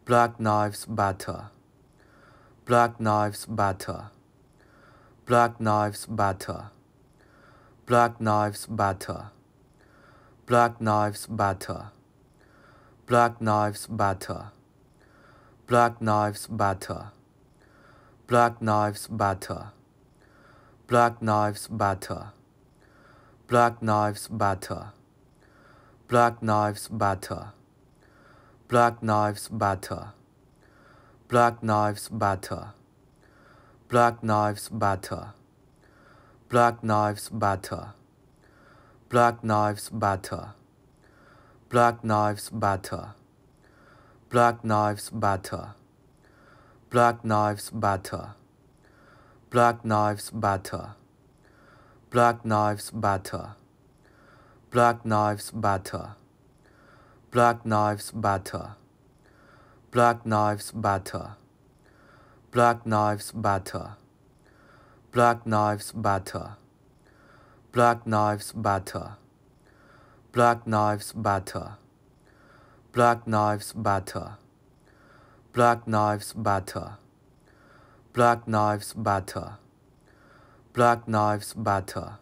Black Knives Matter. Black Knives Matter. Black Knives Matter. Black Knives Matter. Black Knives Matter. Black Knives Matter. Black Knives Matter. Black Knives Matter. Black Knives Batter. Black Knives Batter. Black Knives Batter. Black Knives Batter. Black Knives Batter. Black Knives Batter. Black Knives Batter. Black Knives Batter. Black Knives Batter. Black Knives Batter. Black Knives Batter. Black Knives Batter Black Knives Batter Black Knives Batter Black Knives Batter Black Knives Batter Black Knives Batter Black Knives Batter Black Knives Batter Black Knives Batter Black Knives Batter Black Knives Batter Black Knives batter. Black Knives batter.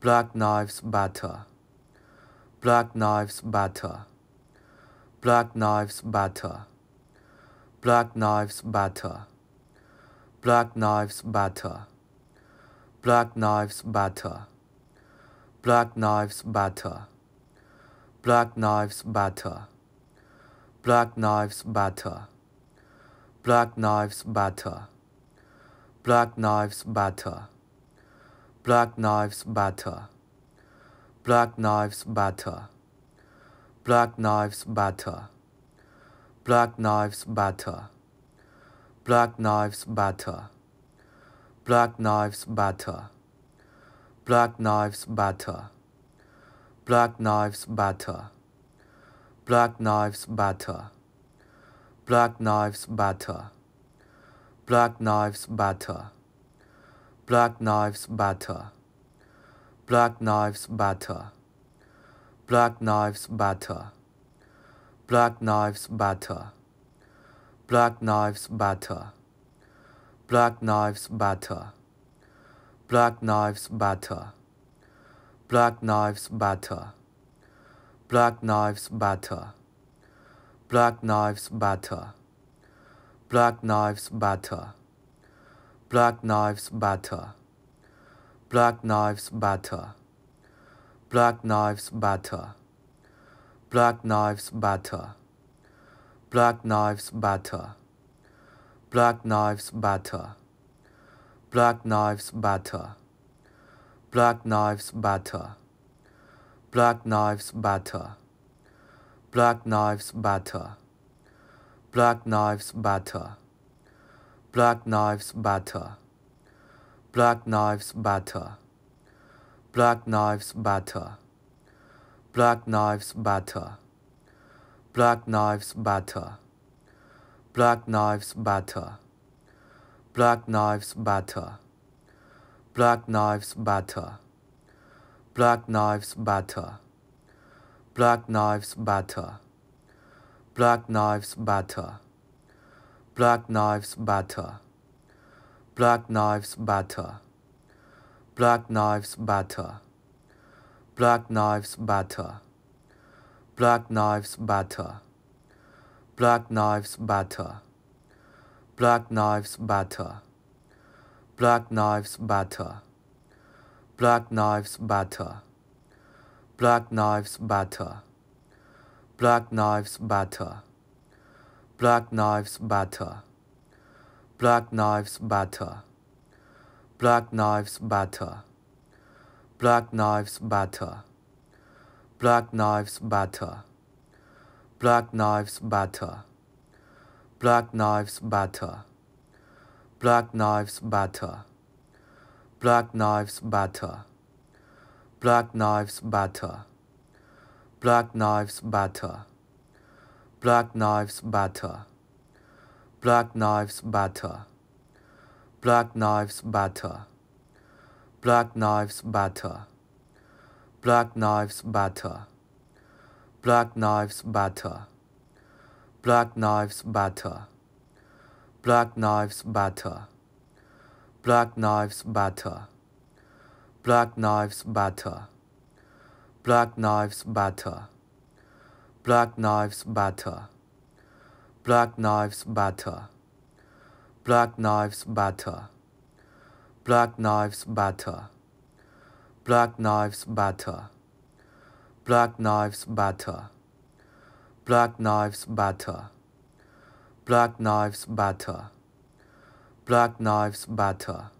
Black Knives batter. Black Knives batter. Black Knives batter. Black Knives batter. Black Knives batter. Black Knives batter. Black Knives batter. Black Knives batter. Black Knives Matter. Black Knives Matter. Black Knives Matter. Black Knives Matter. Black Knives Matter. Black Knives Matter. Black Knives Matter. Black Knives Matter. Black Knives Matter. Black Knives Matter. Black Knives Matter. Black Knives Matter. Black Knives Batter. Black Knives Batter. Black Knives Batter. Black Knives Batter. Black Knives Batter. Black Knives Batter. Black Knives Batter. Black Knives Batter. Black Knives Batter. Black Knives Batter. Black Knives Batter. Black Knives Matter. Black Knives Matter. Black Knives Matter. Black Knives Matter. Black Knives Matter. Black Knives Matter. Black Knives Matter. Black Knives Matter. Black Knives Matter. Black Knives Matter. Black Knives Matter. Black Knives Matter. Black Knives Matter. Black Knives Matter. Black Knives Matter. Black Knives Matter. Black Knives Matter. Black Knives Matter. Black Knives Matter. Black Knives Matter. Black Knives Matter. Black Knives Matter. Black Knives Batter. Black Knives Batter. Black Knives Batter. Black Knives Batter. Black Knives Batter. Black Knives Batter. Black Knives Batter. Black Knives Batter. Black Knives Batter. Black Knives Batter. Black Knives Batter. Black Knives Batter Black Knives Batter Black Knives Batter Black Knives Batter Black Knives Batter Black Knives Batter Black Knives Batter Black Knives Batter Black Knives Batter Black Knives Batter Black Knives Batter Black Knives Matter. Black Knives Matter. Black Knives Matter. Black Knives Matter. Black Knives Matter. Black Knives Matter. Black Knives Matter. Black Knives Matter. Black Knives Matter. Black Knives Matter. Black Knives Matter. Black knives Matter. Black knives Matter. Black knives Matter. Black knives Matter. Black knives Matter. Black knives Matter. Black knives Matter. Black knives Matter. Black knives Matter. Black knives Matter. Black Lives Matter.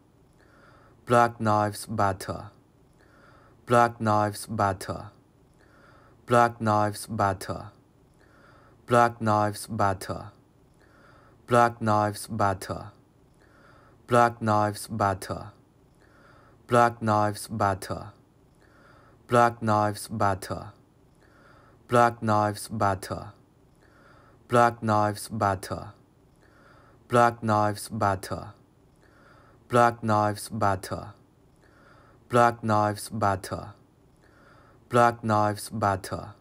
Black Knives Batter. Black Knives Batter. Black Knives Batter. Black Knives Batter. Black Knives Batter. Black Knives Batter. Black Knives Batter. Black Knives Batter. Black Knives Batter. Black Knives Batter. Black Knives Batter. Black Knives Matter. Black Knives Matter. Black Knives Matter.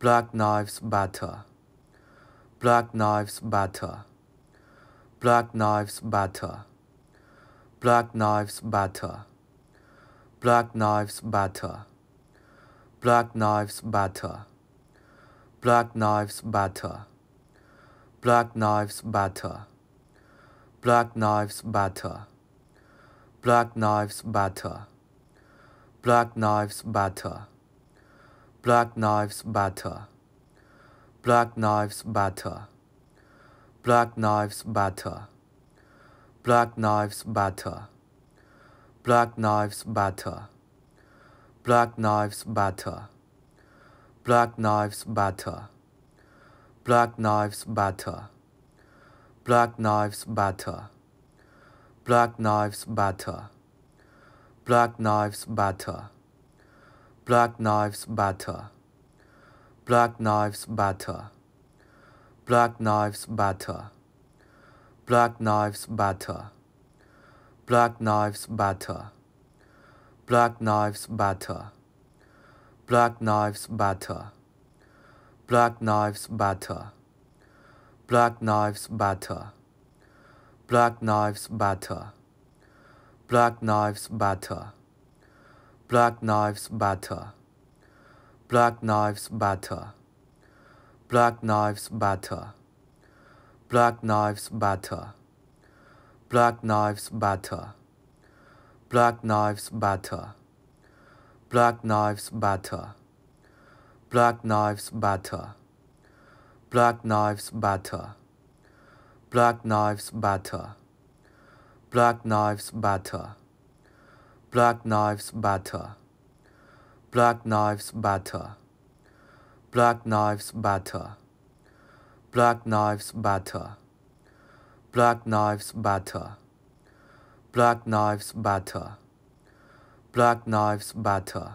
Black Knives Matter. Black Knives Matter. Black Knives Matter. Black Knives Matter. Black Knives Matter. Black Knives Matter. Black Knives Matter. Black Knives Matter. Black Knives Matter. Black Knives Matter. Black Knives Matter. Black Knives Matter. Black Knives Matter. Black Knives Matter. Black Knives Matter. Black Knives Matter. Black Knives Matter. Black Knives Matter. Black Knives Matter. Black Knives Batter. Black Knives Batter. Black Knives Batter. Black Knives Batter. Black Knives Batter. Black Knives Batter. Black Knives Batter. Black Knives Batter. Black Knives Batter. Black Knives Batter. Black Knives Batter. Black Knives Batter Black Knives Batter Black Knives Batter Black Knives Batter Black Knives Batter Black Knives Batter Black Knives Batter Black Knives Batter Black Knives Batter Black Knives Batter Black Knives Batter Black Knives Matter. Black Knives Matter. Black Knives Matter. Black Knives Matter. Black Knives Matter. Black Knives Matter. Black Knives Matter. Black Knives Matter. Black Knives Matter. Black Knives Matter.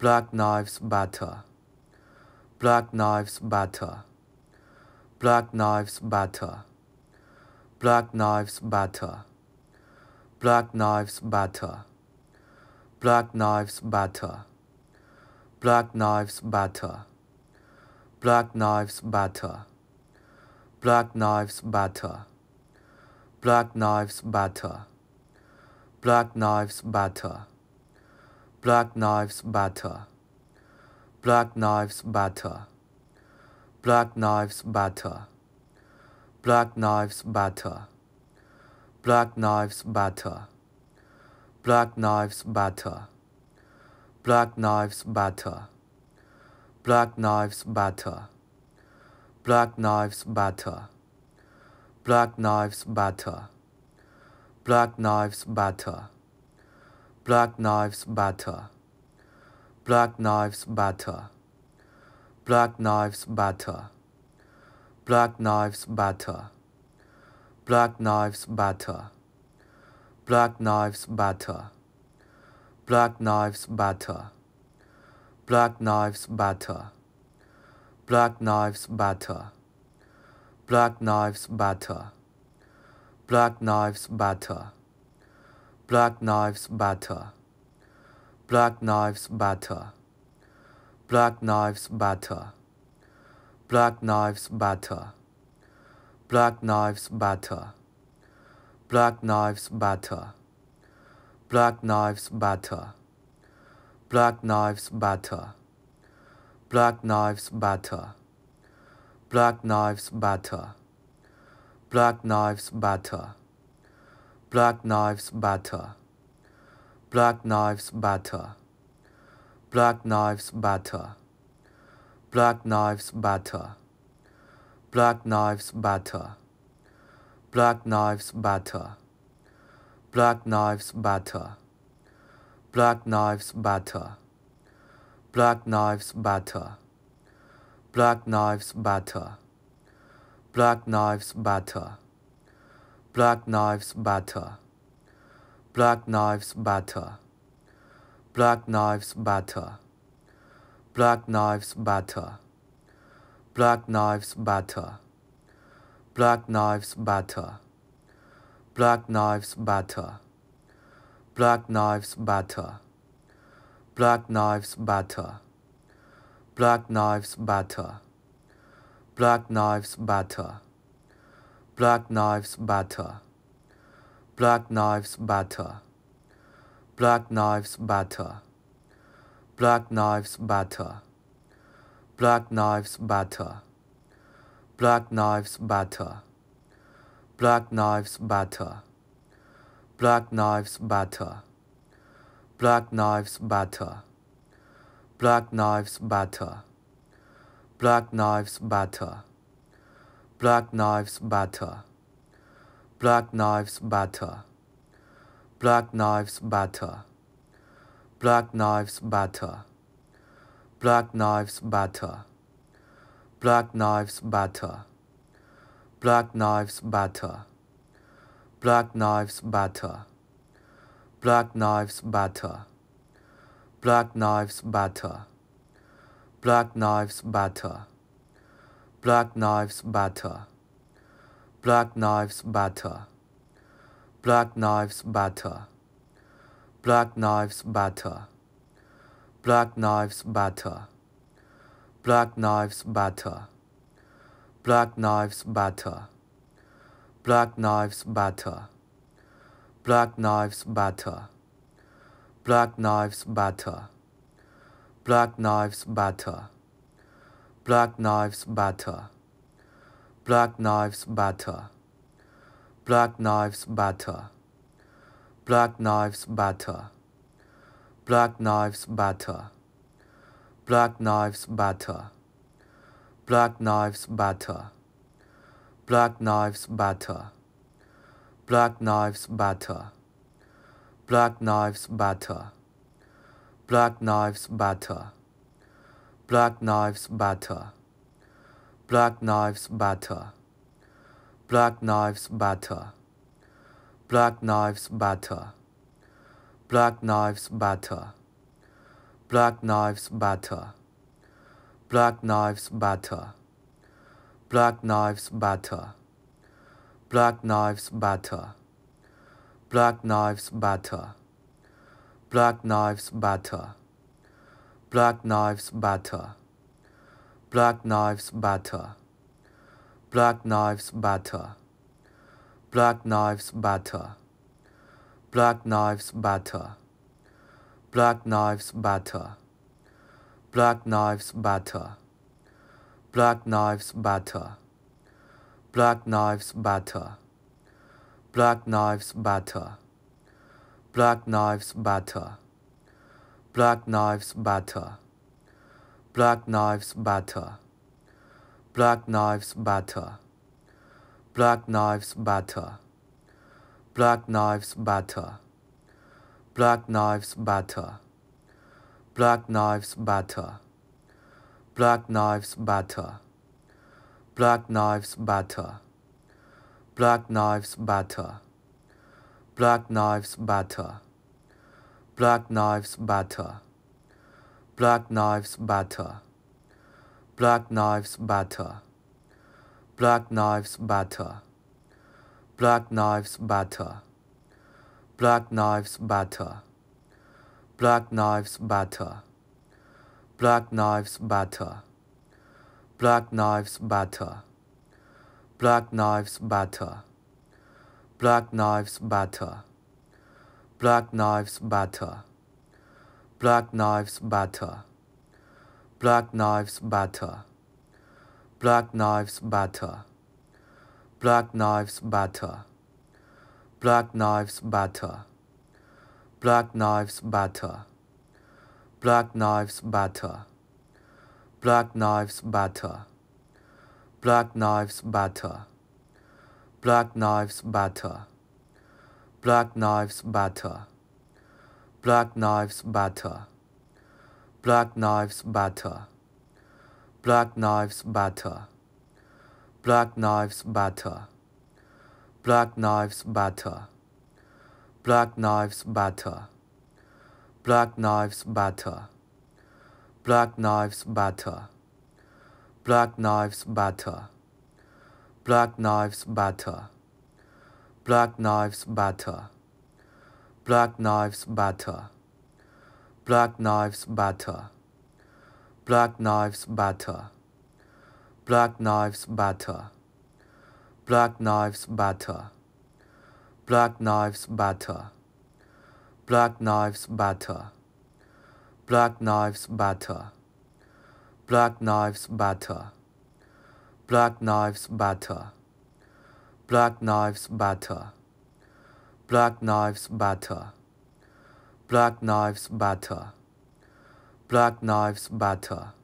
Black Knives Matter. Black Knives Matter. Black Knives Matter. Black Knives Matter. Black Knives Matter. Black Knives Matter. Black Knives Matter. Black Knives Matter. Black Knives Matter. Black Knives Matter. Black Knives Matter. Black Knives Matter. Black Knives Batter Black Knives Batter Black Knives Batter Black Knives Batter Black Knives Batter Black Knives Batter Black Knives Batter Black Knives Batter Black Knives Batter Black Knives Batter Black Knives Batter Black Knives Matter. Black Knives Matter. Black Knives Matter. Black Knives Matter. Black Knives Matter. Black Knives Matter. Black Knives Matter. Black Knives Matter. Black Knives Matter. Black Knives Matter. Black Knives Matter. Black Knives Matter. Black Knives Matter. Black Knives Matter. Black Knives Matter. Black Knives Matter. Black Knives Matter. Black Knives Matter. Black Knives Matter. Black Knives Matter. Black Knives Matter. Black Knives Matter. Black Knives Batter. Black Knives Batter. Black Knives Batter. Black Knives Batter. Black Knives Batter. Black Knives Batter. Black Knives Batter. Black Knives Batter. Black Knives Batter. Black Knives Batter. Black Knives Batter. Black Knives Batter Black Knives Batter Black Knives Batter Black Knives Batter Black Knives Batter Black Knives Batter Black Knives Batter Black Knives Batter Black Knives Batter Black Knives Batter Black Knives Batter Black Knives batter. Black Knives batter. Black Knives batter. Black Knives batter. Black Knives batter. Black Knives batter. Black Knives batter. Black Knives batter. Black Knives batter. Black Knives batter. Black Knives Matter. Black Knives Matter. Black Knives Matter. Black Knives Matter. Black Knives Matter. Black Knives Matter. Black Knives Matter. Black Knives Matter. Black Knives Matter. Black Knives Matter. Black Knives Matter. Black Knives Matter. Black Knives Batter. Black Knives Batter. Black Knives Batter. Black Knives Batter. Black Knives Batter. Black Knives Batter. Black Knives Batter. Black Knives Batter. Black Knives Batter. Black Knives Batter. Black Knives Batter. Black Knives Matter. Black Knives Matter. Black Knives Matter. Black Knives Matter. Black Knives Matter. Black Knives Matter. Black Knives Matter. Black Knives Matter. Black Knives Matter. Black Knives Matter. Black Knives Matter. Black Knives Matter. Black Knives Matter. Black Knives Matter. Black Knives Matter. Black Knives Matter. Black Knives Matter. Black Knives Matter. Black Knives Matter. Black Knives Matter. Black Knives Matter. Black Knives Matter. Black Knives Batter. Black Knives Batter. Black Knives Batter. Black Knives Batter. Black Knives Batter. Black Knives Batter. Black Knives Batter. Black Knives Batter. Black Knives Batter. Black Knives Batter. Black Knives Batter. Black Knives Batter Black Knives Batter Black Knives Batter Black Knives Batter Black Knives Batter Black Knives Batter Black Knives Batter Black Knives Batter Black Knives Batter Black Knives Batter Black Knives Batter Black Knives Matter. Black Knives Matter. Black Knives Matter. Black Knives Matter. Black Knives Matter. Black Knives Matter. Black Knives Matter. Black Knives Matter. Black Knives Matter. Black Knives Matter. Black Knives Matter. Black Knives Matter. Black Knives Matter. Black Knives Matter. Black Knives Matter. Black Knives Matter. Black Knives Matter. Black Knives Matter. Black Knives Matter. Black Knives Matter. Black Knives Matter. Black Knives Matter. Black Knives Batter. Black Knives Batter. Black Knives Batter. Black Knives Batter. Black Knives Batter. Black Knives Batter. Black Knives Batter. Black Knives Batter. Black Knives Batter. Black Knives Batter. Black Knives Batter. Black Knives Matter. Black Knives Matter. Black Knives Matter. Black Knives Matter. Black Knives Matter. Black Knives Matter. Black Knives Matter. Black Knives Matter. Black Knives Matter. Black Knives Matter. Black Knives Matter. Black Knives Matter. Black Knives Matter. Black Knives Matter.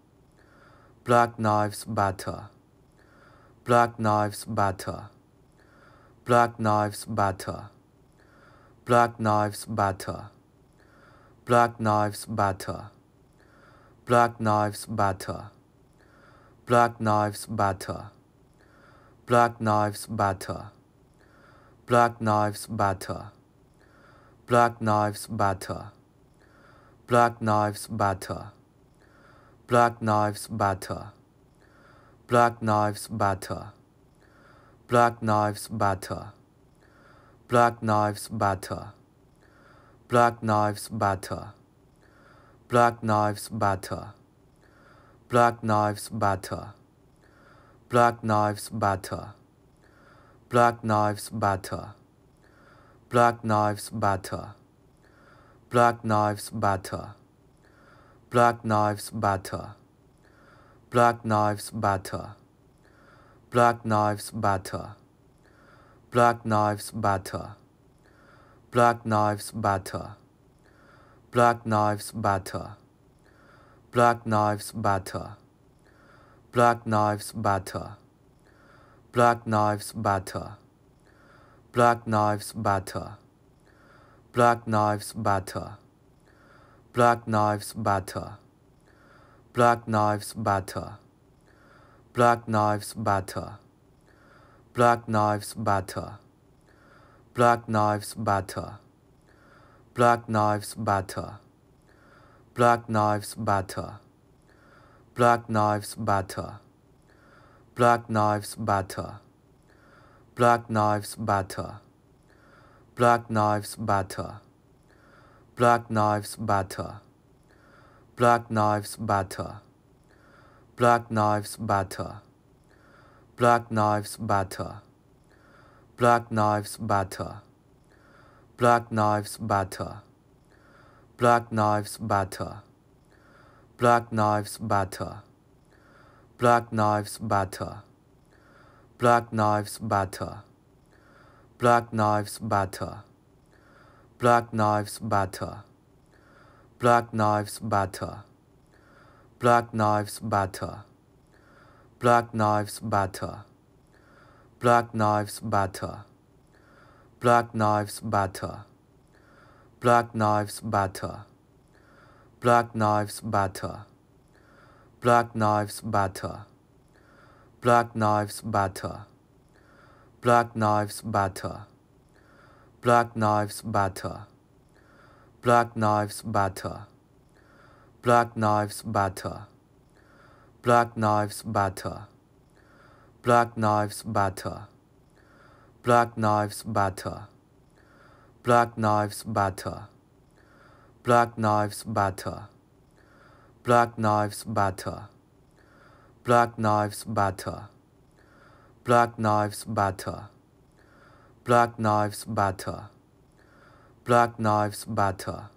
Black Knives Matter. Black Knives Matter. Black Knives Matter. Black Knives Matter. Black Knives Matter. Black Knives Matter. Black Knives Matter. Black Knives Matter. Black Knives Batter, Black Knives Batter, Black Knives Batter, Black Knives Batter, Black Knives Batter, Black Knives Batter, Black Knives Batter, Black Knives Batter, Black Knives Batter, Black Knives Batter, Black Knives Batter. Black Knives Batter Black Knives Batter Black Knives Batter Black Knives Batter Black Knives Batter Black Knives Batter Black Knives Batter Black Knives Batter Black Knives Batter Black Knives Batter Black Knives Batter Black Knives Matter. Black Knives Matter. Black Knives Matter. Black Knives Matter. Black Knives Matter. Black Knives Matter. Black Knives Matter. Black Knives Matter. Black Knives Matter. Black Knives Matter. Black Knives Matter. Black Knives Matter. Black Knives Matter. Black Knives Matter. Black Knives Matter. Black Knives Matter. Black Knives Matter. Black Knives Matter. Black Knives Matter. Black Knives Matter. Black Knives Matter. Black Knives Matter. Black Knives Batter. Black Knives Batter. Black Knives Batter. Black Knives Batter. Black Knives Batter. Black Knives Batter. Black Knives Batter. Black Knives Batter. Black Knives Batter. Black Knives Batter. Black Knives Batter. Black Knives batter. Black Knives batter. Black Knives batter. Black Knives batter. Black Knives batter. Black Knives batter. Black Knives batter. Black Knives batter. Black Knives batter. Black Knives batter. Black Knives batter. Black Knives Matter. Black Knives Matter. Black Knives Matter. Black Knives Matter. Black Knives Matter.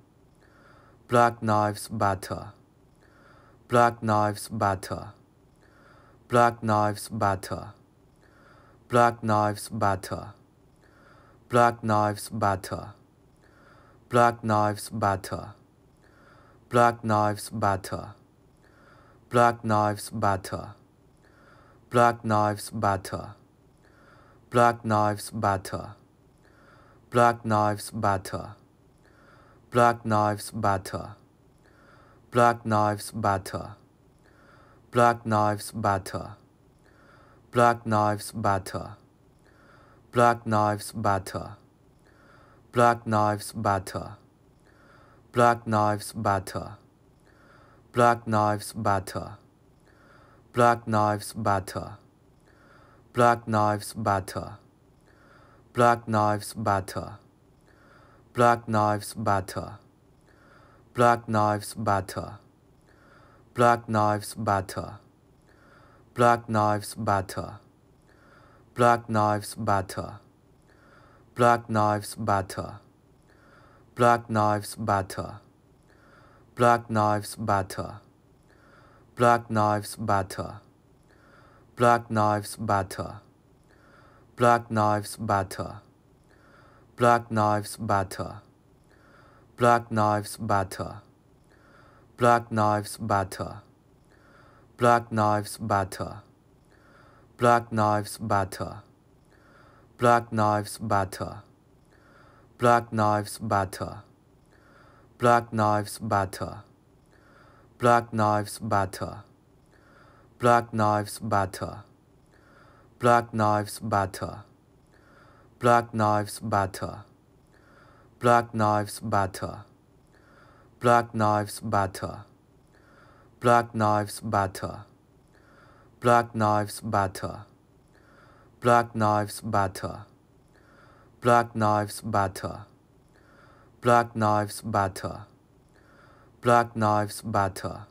Black Knives Matter. Black Knives Matter. Black Knives Matter. Black Knives Matter. Black Knives Matter. Black Knives Matter. Black Knives Matter. Black Knives Matter. Black Knives Matter. Black Knives Matter. Black Knives Matter. Black Knives Matter. Black Knives Matter. Black Knives Matter. Black Knives Matter. Black Knives Matter. Black Knives Matter. Black Knives Batter Black Knives Batter Black Knives Batter Black Knives Batter Black Knives Batter Black Knives Batter Black Knives Batter Black Knives Batter Black Knives Batter Black Knives Batter Black Knives Batter Black Knives Matter. Black Knives Matter. Black Knives Matter. Black Knives Matter. Black Knives Matter. Black Knives Matter. Black Knives Matter. Black Knives Matter. Black Knives Matter. Black Knives Matter. Black Knives Matter. Black Knives Matter. Black Knives Matter. Black Knives Matter. Black Knives Matter. Black Knives Matter. Black Knives Matter. Black Knives Matter. Black Knives Matter. Black Knives Matter. Black Knives Matter. Black Knives Matter. Black Knives Batter. Black Knives Batter. Black Knives Batter.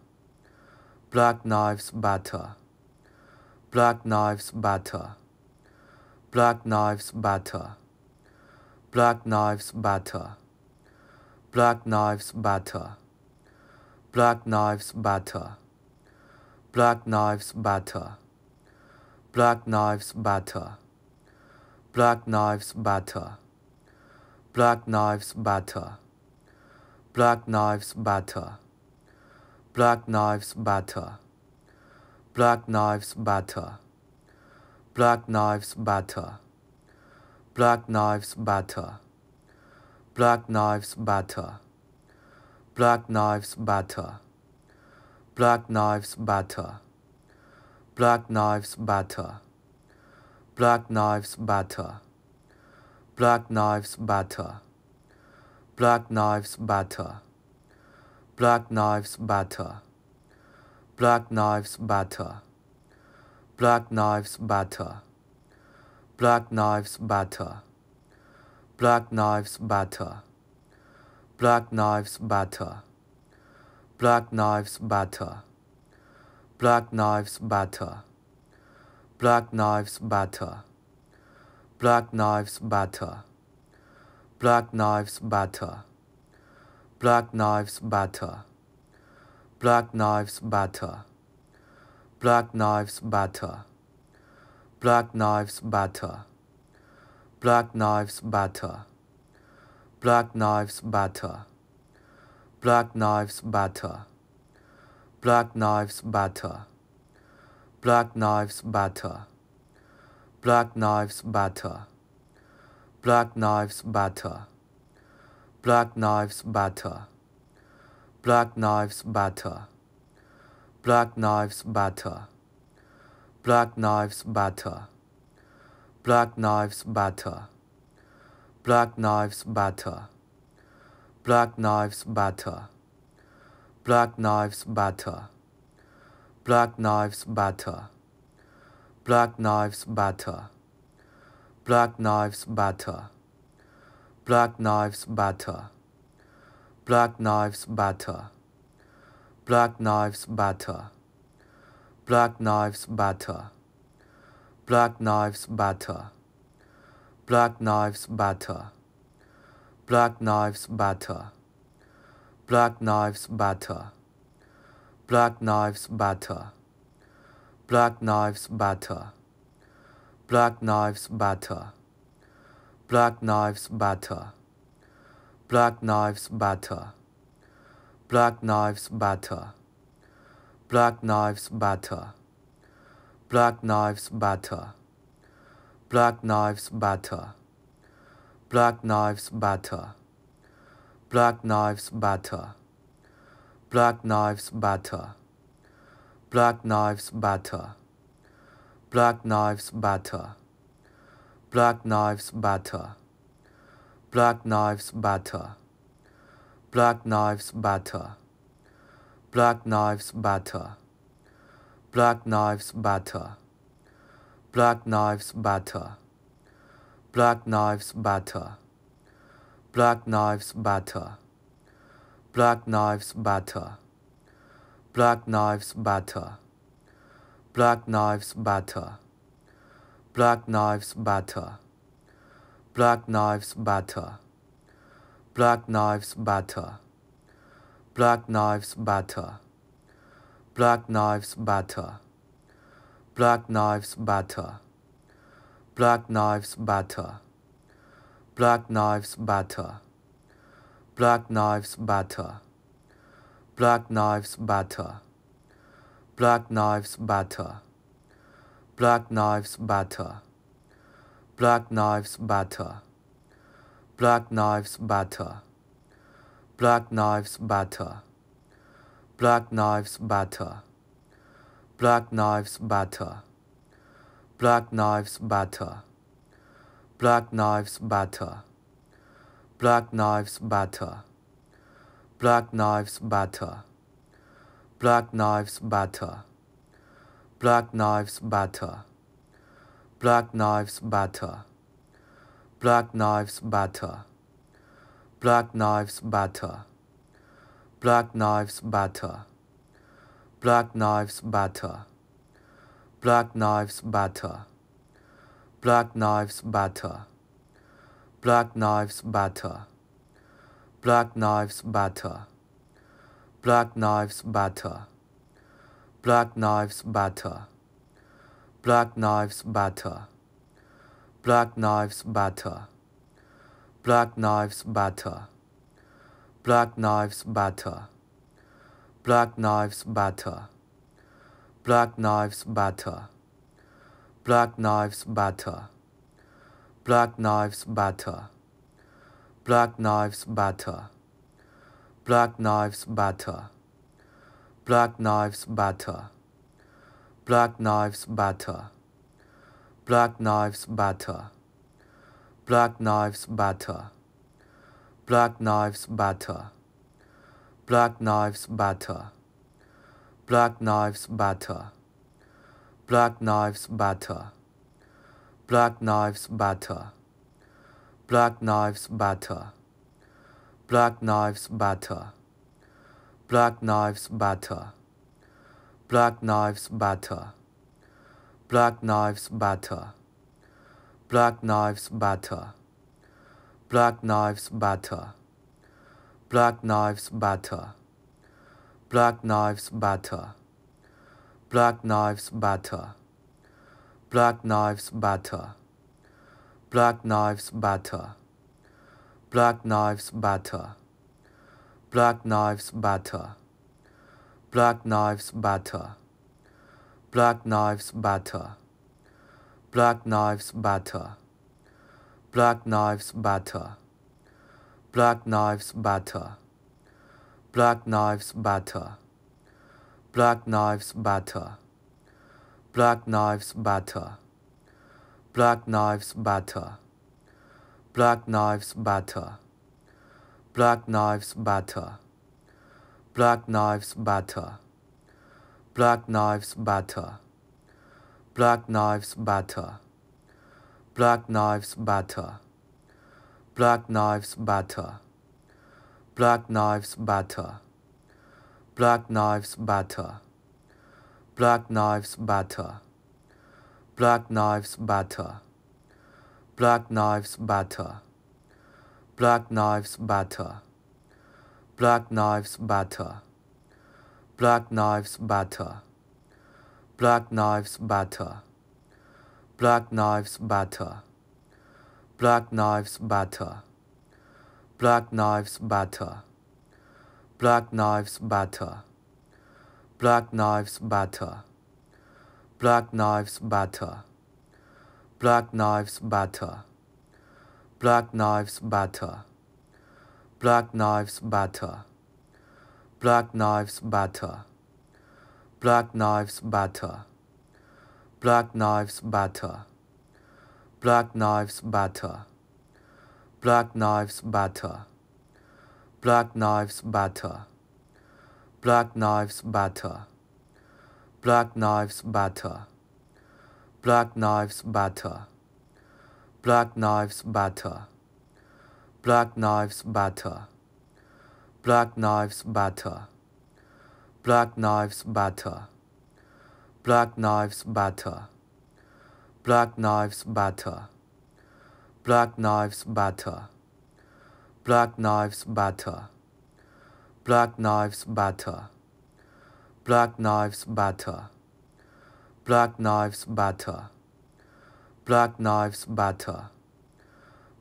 Black Knives Batter. Black Knives Batter. Black Knives Batter. Black Knives Batter. Black Knives Batter. Black Knives Batter. Black Knives Batter. Black Knives Batter. Black Knives batter. Black Knives batter. Black Knives batter. Black Knives batter. Black Knives batter. Black Knives batter. Black Knives batter. Black Knives batter. Black Knives batter. Black Knives batter. Black Knives Matter. Black Knives Matter. Black Knives Matter. Black Knives Matter. Black Knives Matter. Black Knives Matter. Black Knives Matter. Black Knives Matter. Black Knives Matter. Black Knives Matter. Black Knives Matter. Black Knives Matter. Black Knives Batter. Black Knives Batter. Black Knives Batter. Black Knives Batter. Black Knives Batter. Black Knives Batter. Black Knives Batter. Black Knives Batter. Black Knives Batter. Black Knives Batter. Black Knives Batter. Black Knives Batter Black Knives Batter Black Knives Batter Black Knives Batter Black Knives Batter Black Knives Batter Black Knives Batter Black Knives Batter Black Knives Batter Black Knives Batter Black Knives Batter Black Knives batter. Black Knives batter. Black Knives batter. Black Knives batter. Black Knives batter. Black Knives batter. Black Knives batter. Black Knives batter. Black Knives batter. Black Knives batter. Black Knives Matter. Black knives Matter. Black knives Matter. Black knives Matter. Black knives Matter. Black knives Matter. Black knives Matter. Black knives Matter. Black knives Matter. Black knives Matter. Black knives Matter. Black Lives Matter. Black Knives Batter. Black Knives Batter. Black Knives Batter. Black Knives Batter. Black Knives Batter. Black Knives Batter. Black Knives Batter. Black Knives Batter. Black Knives Batter. Black Knives Batter. Black Knives Batter. Black Knives Matter. Black Knives Matter. Black Knives Matter. Black Knives Matter. Black Knives Matter. Black Knives Matter. Black Knives Matter. Black Knives Matter. Black Knives Matter. Black Knives Matter. Black Knives Matter. Black Knives Matter. Black Knives Matter. Black Knives Matter. Black Knives Matter. Black Knives Matter. Black Knives Matter. Black Knives Matter. Black Knives Matter. Black Knives Matter. Black Knives Matter. Black Knives Matter. Black Knives Batter. Black Knives Batter. Black Knives Batter. Black Knives Batter. Black Knives Batter. Black Knives Batter. Black Knives Batter. Black Knives Batter. Black Knives Batter. Black Knives Batter. Black Knives Batter. Black Knives Batter Black Knives Batter Black Knives Batter Black Knives Batter Black Knives Batter Black Knives Batter Black Knives Batter Black Knives Batter Black Knives Batter Black Knives Batter Black Knives Batter Black Knives Matter. Black Knives Matter. Black Knives Matter. Black Knives Matter. Black Knives Matter. Black Knives Matter. Black Knives Matter. Black Knives Matter. Black Knives Matter. Black Knives Matter. Black Knives Matter. Black Knives Matter. Black Knives Matter. Black Knives Matter. Black Knives Matter. Black Knives Matter. Black Knives Matter. Black Knives Matter. Black Knives Matter. Black Knives Matter. Black Knives Matter. Black Knives Matter. Black Knives Batter Black Knives Batter Black Knives Batter Black Knives Batter Black Knives Batter Black Knives Batter Black Knives Batter Black Knives Batter Black Knives Batter Black Knives Batter Black Knives Batter Black Knives Matter. Black Knives Matter. Black Knives Matter. Black Knives Matter. Black Knives Matter. Black Knives Matter. Black Knives Matter. Black Knives Matter. Black Knives Matter. Black Knives Matter. Black Knives Matter. Black Knives Matter. Black Knives Matter. Black Knives Matter. Black Knives Matter. Black Knives Matter. Black Knives Matter. Black Knives Matter. Black Knives Matter. Black Knives Matter. Black Knives Matter. Black Knives Matter. Black Knives Matter. Black Knives Matter. Black Knives Matter. Black Knives Matter. Black Knives Matter. Black Knives Matter. Black Knives Matter. Black Knives Matter. Black Knives Matter. Black Knives Matter. Black Knives Matter. Black Knives Batter Black Knives Batter Black Knives Batter Black Knives Batter Black Knives Batter Black Knives Batter Black Knives Batter Black Knives Batter Black Knives Batter Black Knives Batter Black Knives Batter Black Knives Batter Black Knives Batter Black Knives Batter Black Knives Batter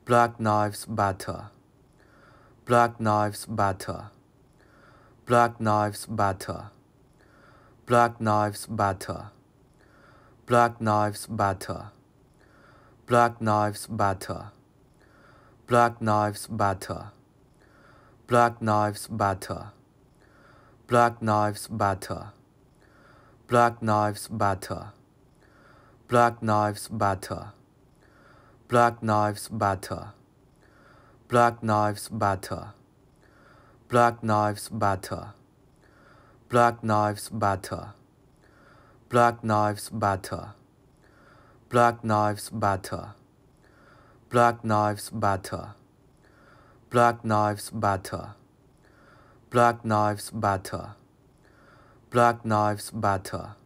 Black Knives Batter Black Knives Batter Black Knives Batter Black Knives Batter Black Knives Batter Black Knives Batter Black Knives Batter Black Knives Matter. Black Knives Matter. Black Knives Matter. Black Knives Matter. Black Knives Matter. Black Knives Matter. Black Knives Matter. Black Knives Matter. Black Knives Matter. Black Knives Matter. Black Knives Matter. Black Knives Batter Black Knives Batter Black Knives Batter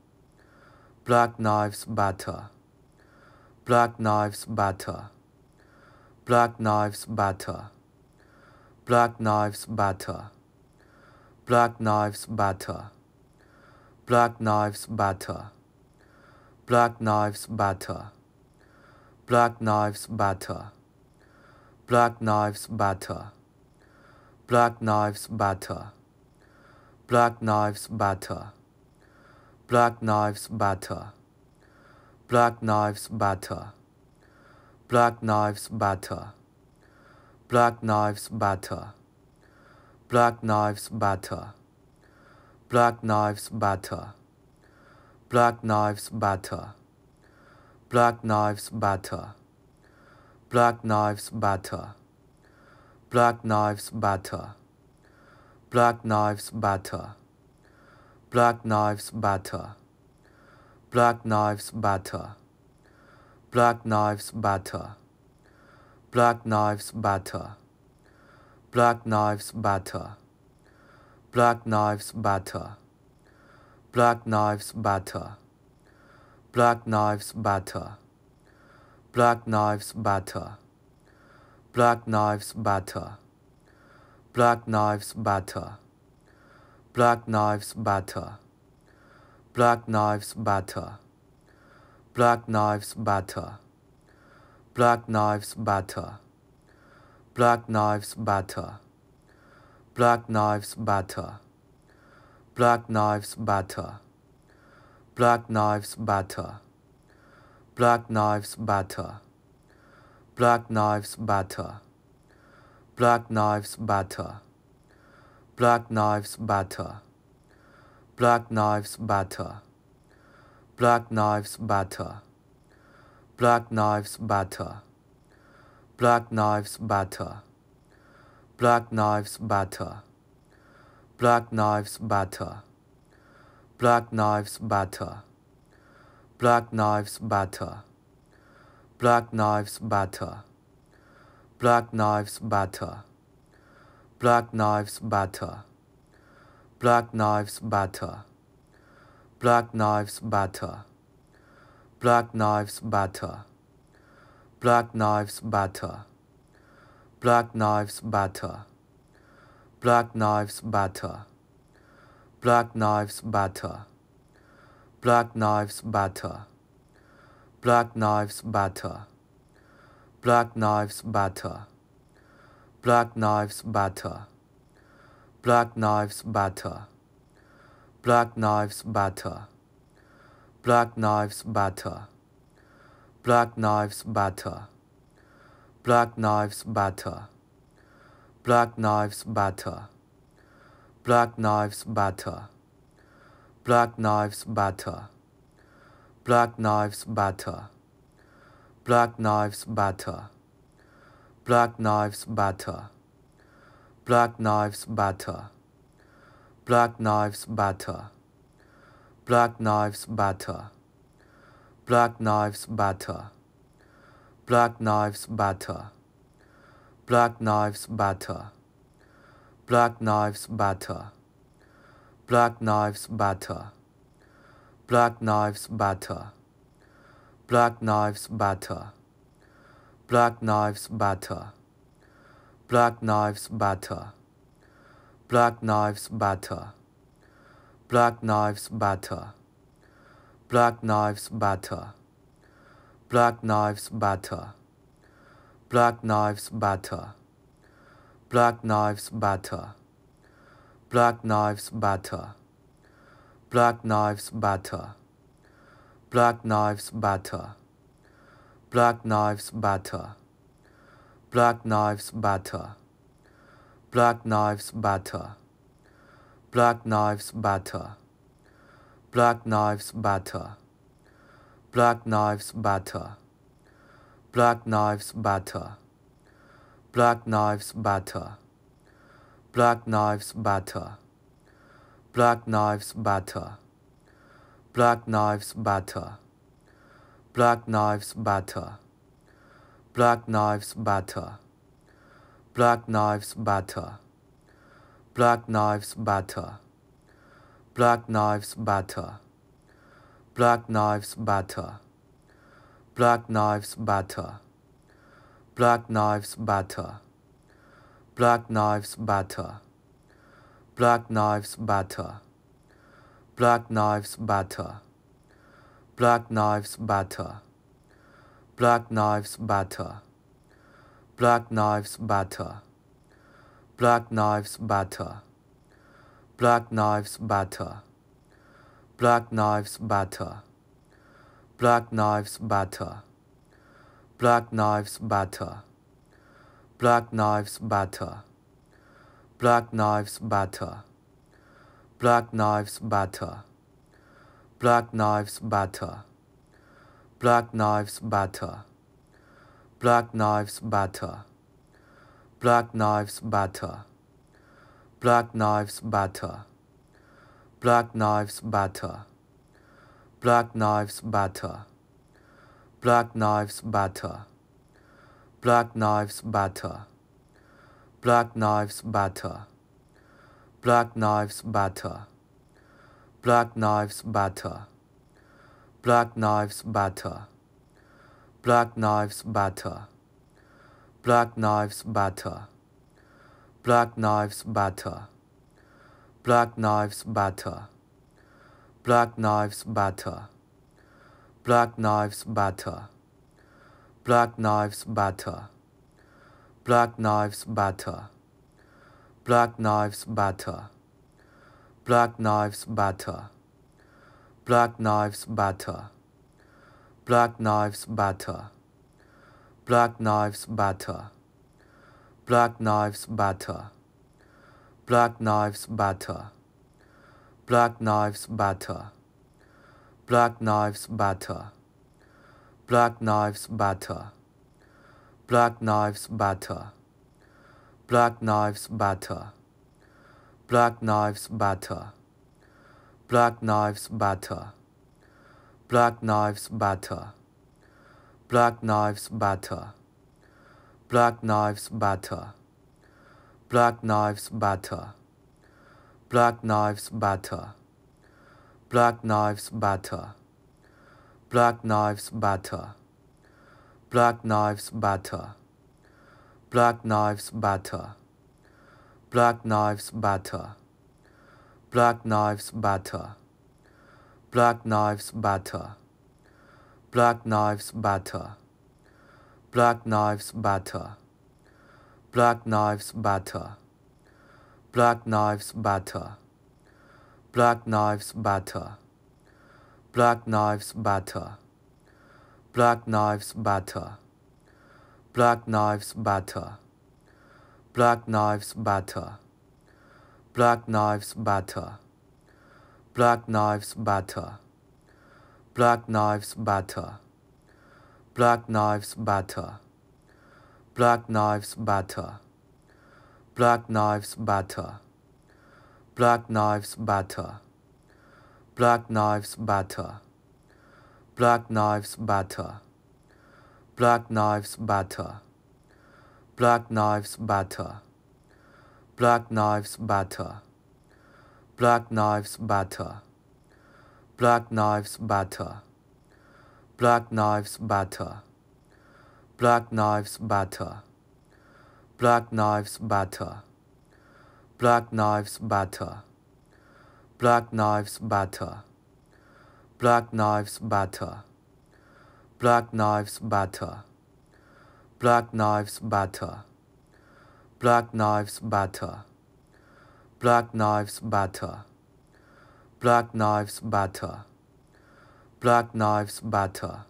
Black Knives Batter Black Knives Batter Black Knives Batter Black Knives Batter Black Knives Batter Black Knives Batter Black Knives Batter Black Knives Batter Black Knives Matter. Black Knives Matter. Black Knives Matter. Black Knives Matter. Black Knives Matter. Black Knives Matter. Black Knives Matter. Black Knives Matter. Black Knives Matter. Black Knives Matter. Black Knives Matter. Black Knives Matter. Black Knives Matter. Black Knives Matter. Black Knives Matter. Black Knives Matter. Black Knives Matter. Black Knives Matter. Black Knives Matter. Black Knives Matter. Black Knives Matter. Black Knives Matter. Black Knives Matter. Black Knives Matter. Black Knives Matter. Black Knives Matter. Black Knives Matter. Black Knives Matter. Black Knives Matter. Black Knives Matter. Black Knives Matter. Black Knives Matter. Black Knives Matter. Black Knives Batter Black Knives Batter Black Knives Batter Black Knives Batter Black Knives Batter Black Knives Batter Black Knives Batter Black Knives Batter Black Knives Batter Black Knives Batter Black Knives Batter Black Knives Matter. Black Knives Matter. Black Knives Matter. Black Knives Matter. Black Knives Matter. Black Knives Matter. Black Knives Matter. Black Knives Matter. Black Knives Matter. Black Knives Matter. Black Knives Matter. Black Knives Matter. Black Knives Matter. Black Knives Matter. Black Knives Matter. Black Knives Matter. Black Knives Matter. Black Knives Matter. Black Knives Matter. Black Knives Matter. Black Knives Matter. Black Knives Matter. Black Knives Batter. Black Knives Batter. Black Knives Batter. Black Knives Batter. Black Knives Batter. Black Knives Batter. Black Knives Batter. Black Knives Batter. Black Knives Batter. Black Knives Batter. Black Knives Batter. Black Knives Matter. Black Knives Matter. Black Knives Matter. Black Knives Matter. Black Knives Matter. Black Knives Matter. Black Knives Matter. Black Knives Matter. Black Knives Matter. Black Knives Matter. Black Knives Matter. Black Knives Matter. Black Knives Matter. Black Knives Matter. Black Knives Matter. Black Knives Matter. Black Knives Matter. Black Knives Matter. Black Knives Matter. Black Knives Matter. Black Knives Matter. Black Knives Matter. Black Knives Batter. Black Knives Batter. Black Knives Batter. Black Knives Batter. Black Knives Batter. Black Knives Batter. Black Knives Batter. Black Knives Batter. Black Knives Batter. Black Knives Batter. Black Knives Batter. Black Knives Batter Black Knives Batter Black Knives Batter Black Knives Batter Black Knives Batter Black Knives Batter Black Knives Batter Black Knives Batter Black Knives Batter Black Knives Batter Black Knives Batter Black Knives Matter. Black Knives Matter. Black Knives Matter. Black Knives Matter. Black Knives Matter. Black Knives Matter. Black Knives Matter. Black Knives Matter. Black Knives Matter. Black Knives Matter. Black Knives Matter. Black Knives Matter. Black Knives Matter. Black Knives Matter. Black Knives Matter. Black Knives Matter. Black Knives Matter. Black Knives Matter. Black Knives Matter. Black Knives Matter. Black Knives Matter. Black Knives Matter. Black Knives Batter. Black Knives Batter. Black Knives Batter. Black Knives Batter. Black Knives Batter. Black Knives Batter. Black Knives Batter. Black Knives Batter. Black Knives Batter. Black Knives Batter. Black Knives Batter. Black Knives Matter. Black Knives Matter. Black Knives Matter. Black Knives Matter. Black Knives Matter. Black Knives Matter. Black Knives Matter. Black Knives Matter. Black Knives Matter. Black Knives Matter. Black Knives Matter. Black Knives Matter. Black Knives Matter. Black Knives Matter. Black Knives Matter. Black Knives Matter. Black Knives Matter. Black Knives Matter. Black Knives Matter. Black Knives Matter. Black Knives Matter. Black Knives Matter. Black Knives Matter. Black Knives Matter. Black Knives Matter. Black Knives Matter. Black Knives Matter. Black Knives Matter. Black Knives Matter. Black Knives Matter. Black Knives Matter. Black Knives Matter. Black Knives Matter. Black Knives Batter Black Knives Batter Black Knives Batter Black Knives Batter Black Knives Batter Black Knives Batter Black Knives Batter Black Knives Batter Black Knives Batter Black Knives Batter Black Knives Batter Black Knives Batter Black Knives Batter Black Knives Batter Black Knives Batter Black Knives Batter Black Knives Batter Black Knives Batter Black Knives Batter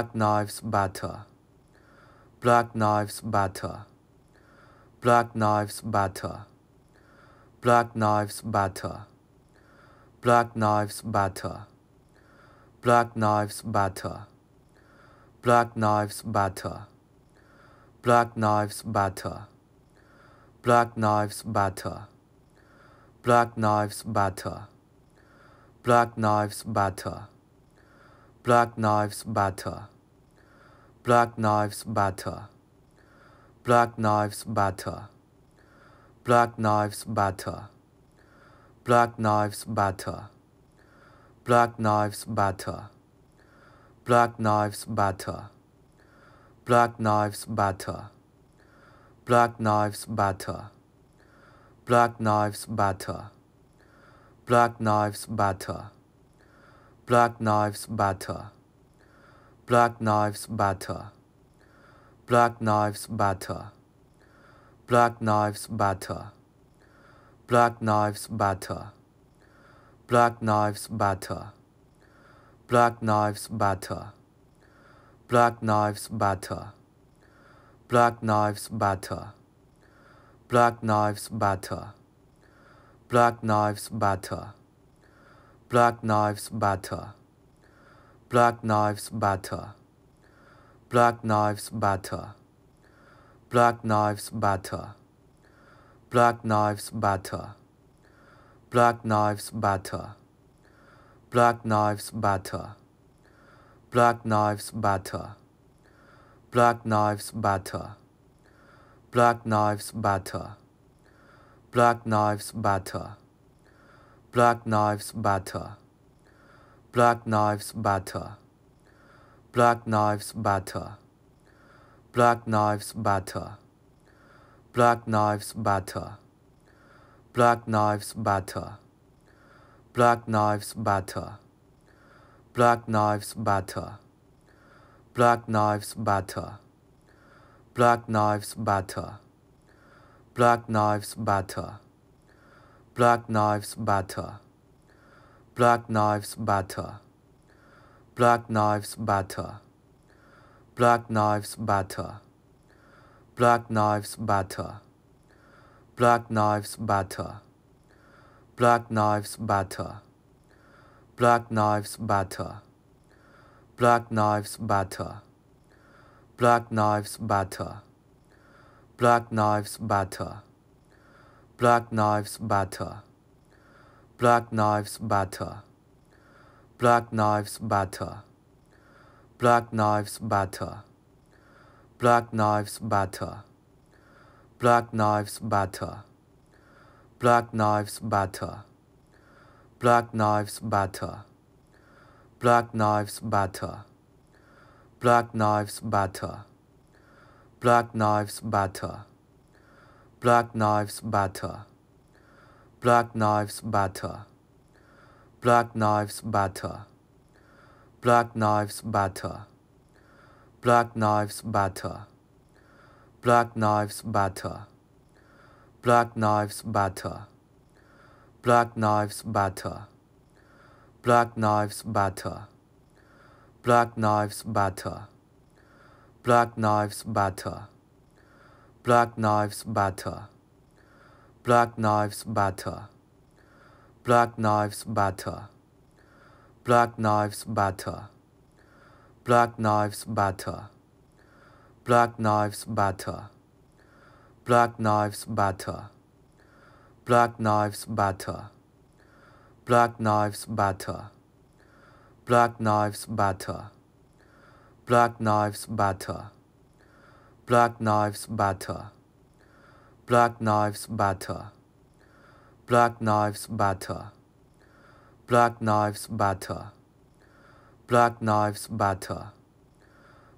Black Knives Batter Black Knives Batter Black Knives Batter Black Knives Matter. Black Knives Matter. Black Knives Matter. Black Knives Matter. Black Knives Matter. Black Knives Matter. Black Knives Matter. Black Knives Matter. Black Knives Matter. Black Knives Matter. Black Knives Matter. Black Knives Batter. Black Knives Batter. Black Knives Batter. Black Knives Batter. Black Knives Batter. Black Knives Batter. Black Knives Batter. Black Knives Batter. Black Knives Batter. Black Knives Batter. Black Knives Batter. Black Knives Matter. Black Knives Matter. Black Knives Matter. Black Knives Matter. Black Knives Matter. Black Knives Matter. Black Knives Matter. Black Knives Matter. Black Knives Matter. Black Knives Matter. Black Knives Matter. Black Knives Matter. Black Knives Matter. Black Knives Matter. Black Knives Matter. Black Knives Matter. Black Knives Matter. Black Knives Matter. Black Knives Matter. Black Knives Matter. Black Knives Matter. Black Knives Matter. Black Knives Matter. Black Knives Matter. Black Knives Matter. Black Knives Matter. Black Knives Matter. Black Knives Matter. Black Knives Matter. Black Knives Matter. Black Knives Matter. Black Knives Matter. Black Knives Matter. Black Knives Batter Black Knives Batter Black Knives Batter Black Knives Batter Black Knives Batter Black Knives Batter Black Knives Batter Black Knives Batter Black Knives Batter Black Knives Batter Black Knives Batter Black Knives Matter. Black Knives Matter. Black Knives Matter. Black Knives Matter. Black Knives Matter. Black Knives Matter. Black Knives Matter. Black Knives Matter. Black Knives Matter. Black Knives Matter. Black Knives Matter. Black Knives Matter. Black Knives Matter. Black Knives Matter. Black Knives Matter. Black Knives Matter. Black Knives Matter. Black Knives Matter. Black Knives Matter. Black Knives Matter. Black Knives Matter. Black Knives Matter. Black Knives Batter. Black Knives Batter. Black Knives Batter. Black Knives Batter. Black Knives Batter. Black Knives Batter. Black Knives Batter. Black Knives Batter. Black Knives Batter. Black Knives Batter. Black Knives Batter. Black Knives Matter. Black Knives Matter.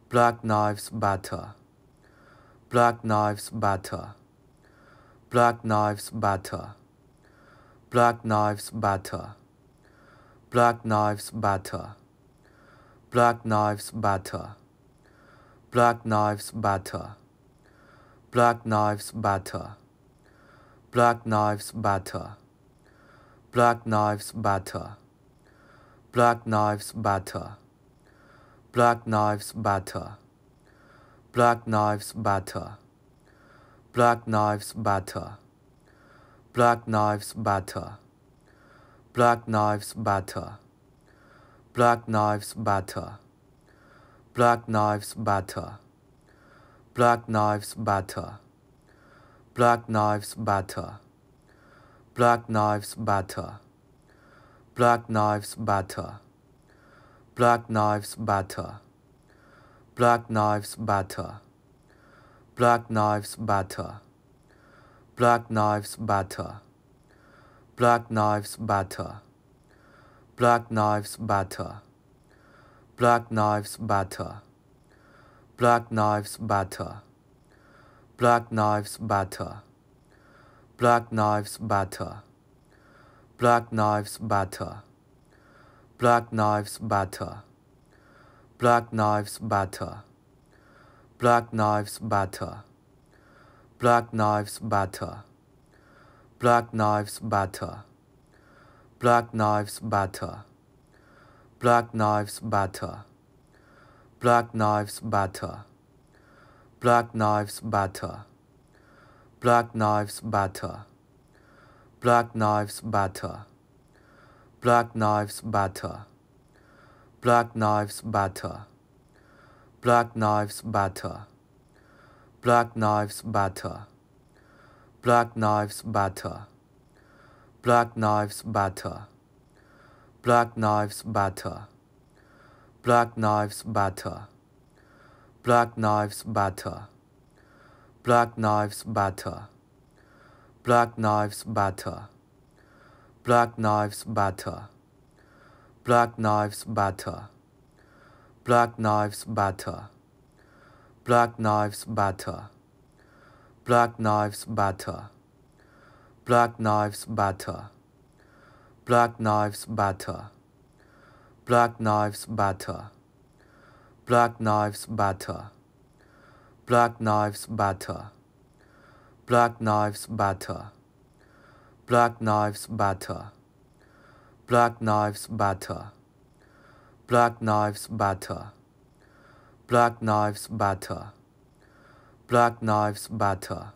Black Knives Matter. Black Knives Matter. Black Knives Matter. Black Knives Matter. Black Knives Matter. Black Knives Matter. Black Knives Matter. Black Knives Matter. Black Knives Matter. Black Knives Matter. Black Knives Matter. Black Knives Matter. Black Knives Matter. Black Knives Matter. Black Knives Matter. Black Knives Matter. Black Knives Matter. Black Knives Matter. Black Knives Matter. Black Knives Matter. Black Knives Matter. Black Knives Matter. Black Knives Matter. Black Knives Matter. Black Knives Matter. Black Knives Matter. Black Knives Matter. Black Knives Matter. Black Knives Matter. Black Knives Matter. Black Knives Matter. Black Knives Batter Black Knives Batter Black Knives Batter Black Knives Batter Black Knives Batter Black Knives Batter Black Knives Batter Black Knives Batter Black Knives Batter Black Knives Batter Black Knives Batter Black Knives Matter. Black Knives Matter. Black Knives Matter. Black Knives Matter. Black Knives Matter. Black Knives Matter. Black Knives Matter. Black Knives Matter. Black Knives Matter. Black Knives Matter. Black Knives Matter. Black Knives Matter. Black Knives Matter. Black Knives Matter. Black Knives Matter. Black Knives Matter. Black Knives Matter. Black Knives Matter. Black Knives Matter. Black Knives Matter. Black Knives Matter. Black Knives Matter. Black Knives Batter. Black Knives Batter. Black Knives Batter. Black Knives Batter. Black Knives Batter. Black Knives Batter. Black Knives Batter.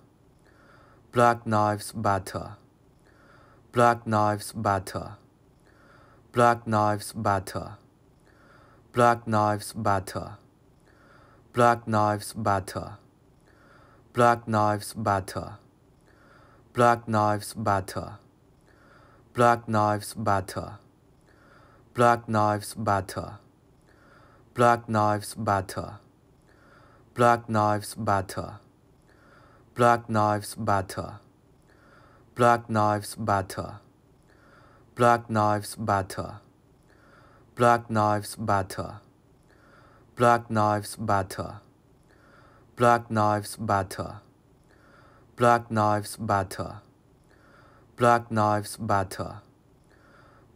Black Knives Batter. Black Knives Batter. Black Knives Batter. Black Knives Batter. Black Knives Matter. Black Knives Matter. Black Knives Matter. Black Knives Matter. Black Knives Matter. Black Knives Matter. Black Knives Matter. Black Knives Matter. Black Knives Matter. Black Knives Matter. Black Knives Matter. Black Knives Matter. Black Knives Matter. Black Knives Matter. Black Knives Matter.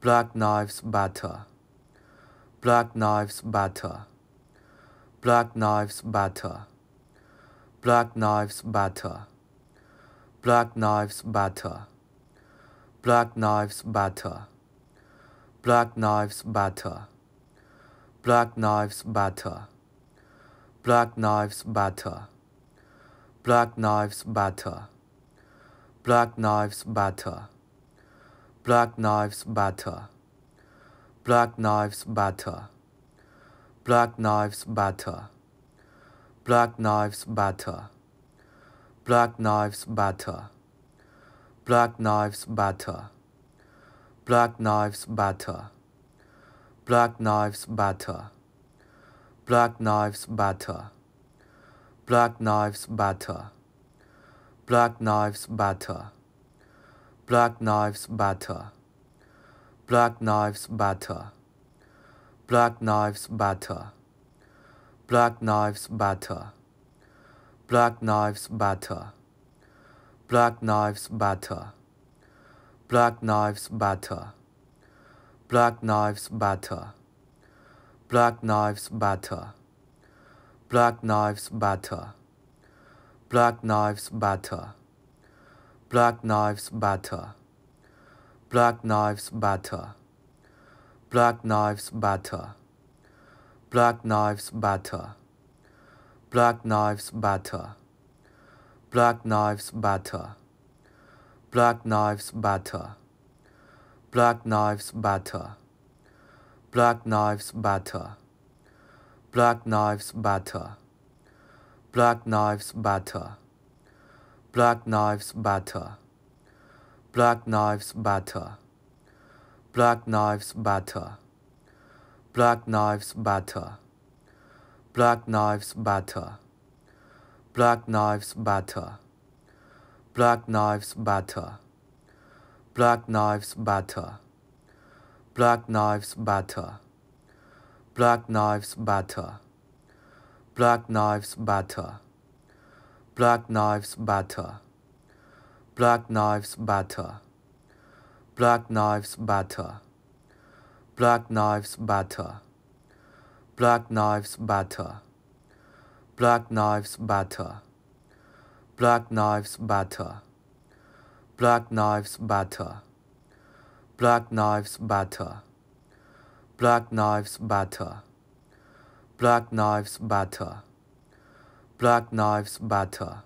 Black Knives Matter. Black Knives Matter. Black Knives Matter. Black Knives Matter. Black Knives Matter. Black Knives Matter. Black Knives Matter. Black Knives Matter. Black Knives Matter. Black Knives Matter. Black Knives Matter. Black Knives Matter. Black Knives Matter. Black Knives Matter. Black Knives Matter. Black Knives Matter. Black Knives Matter. Black Knives Matter. Black Knives Batter Black Knives Batter Black Knives Batter Black Knives Batter Black Knives Batter Black Knives Batter Black Knives Batter Black Knives Batter Black Knives Batter Black Knives Batter Black Knives Batter Black Knives Batter Black Knives Batter Black Knives Batter Black Knives Batter Black Knives Batter Black Knives Batter Black Knives Batter Black Knives Batter Black Knives Batter Black Knives Batter Black Knives Batter Black knives Matter. Black knives Matter. Black knives Matter. Black knives Matter. Black knives Matter. Black knives Matter. Black knives Matter. Black knives Matter. Black knives Matter. Black knives Matter. Black Lives Matter. Black Knives Batter. Black Knives Batter. Black Knives Batter. Black Knives Batter. Black Knives Batter. Black Knives Batter. Black Knives Batter. Black Knives Batter. Black Knives Batter. Black Knives Batter. Black Knives Batter. Black Knives Matter. Black Knives Matter. Black Knives Matter. Black Knives Matter. Black Knives Matter.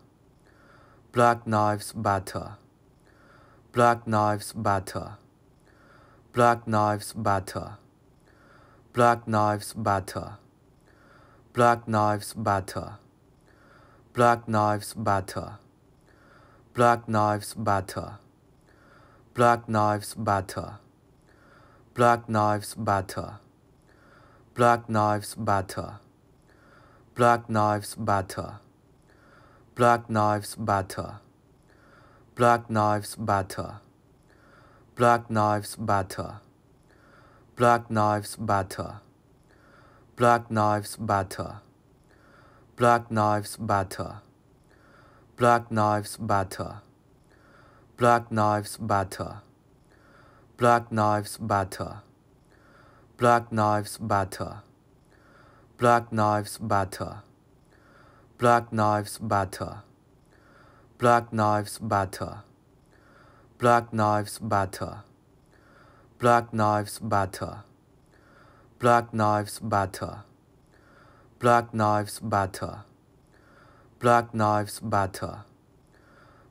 Black Knives Matter. Black Knives Matter. Black Knives Matter. Black Knives Matter. Black Knives Matter. Black Knives Matter. Black Knives Matter. Black Knives Matter. Black Knives Matter. Black Knives Matter. Black Knives Matter. Black Knives Matter. Black Knives Matter. Black Knives Matter. Black Knives Matter. Black Knives Matter. Black Knives Matter. Black Knives Matter. Black Knives Matter. Black Knives Matter. Black Knives Matter. Black Knives Matter. Black Knives Matter. Black Knives Matter. Black Knives Matter. Black Knives Matter. Black Knives Matter. Black Knives Matter. Black Knives Batter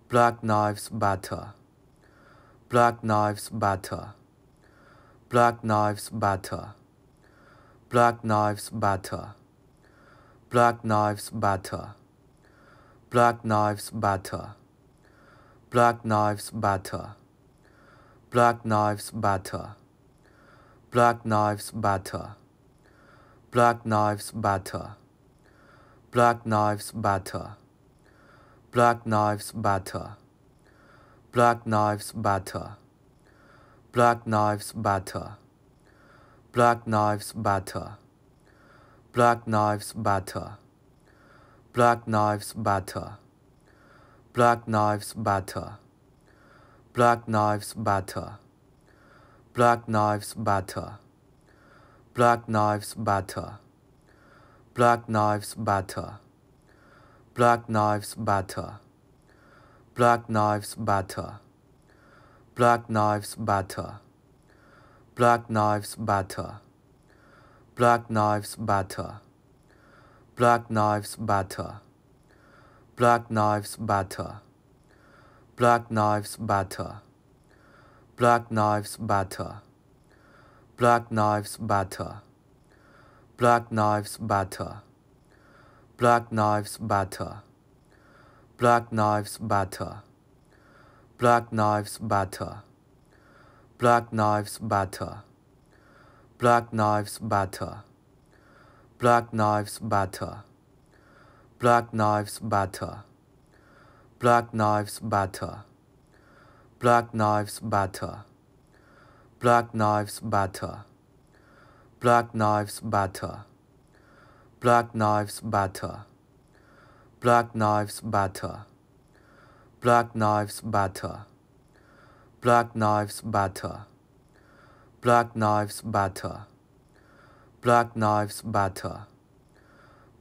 Black Knives Batter Black Knives Batter Black Knives Batter Black Knives Batter Black Knives Batter Black Knives Batter Black Knives Batter Black Knives Batter Black Knives Batter Black Knives Batter Black Knives Matter. Black Knives Matter. Black Knives Matter. Black Knives Matter. Black Knives Matter. Black Knives Matter. Black Knives Matter. Black Knives Matter. Black Knives Matter. Black Knives Matter. Black Knives Matter. Black Knives Matter. Black Knives Matter. Black Knives Matter. Black Knives Matter. Black Knives Matter. Black Knives Matter. Black Knives Matter. Black Knives Matter. Black Knives Matter. Black Knives Matter. Black Knives Matter. Black Knives Batter. Black Knives Batter. Black Knives Batter. Black Knives Batter. Black Knives Batter. Black Knives Batter. Black Knives Batter. Black Knives Batter. Black Knives Batter. Black Knives Batter. Black Knives Batter. Black Knives Matter. Black Knives Matter. Black Knives Matter. Black Knives Matter. Black Knives Matter. Black Knives Matter. Black Knives Matter.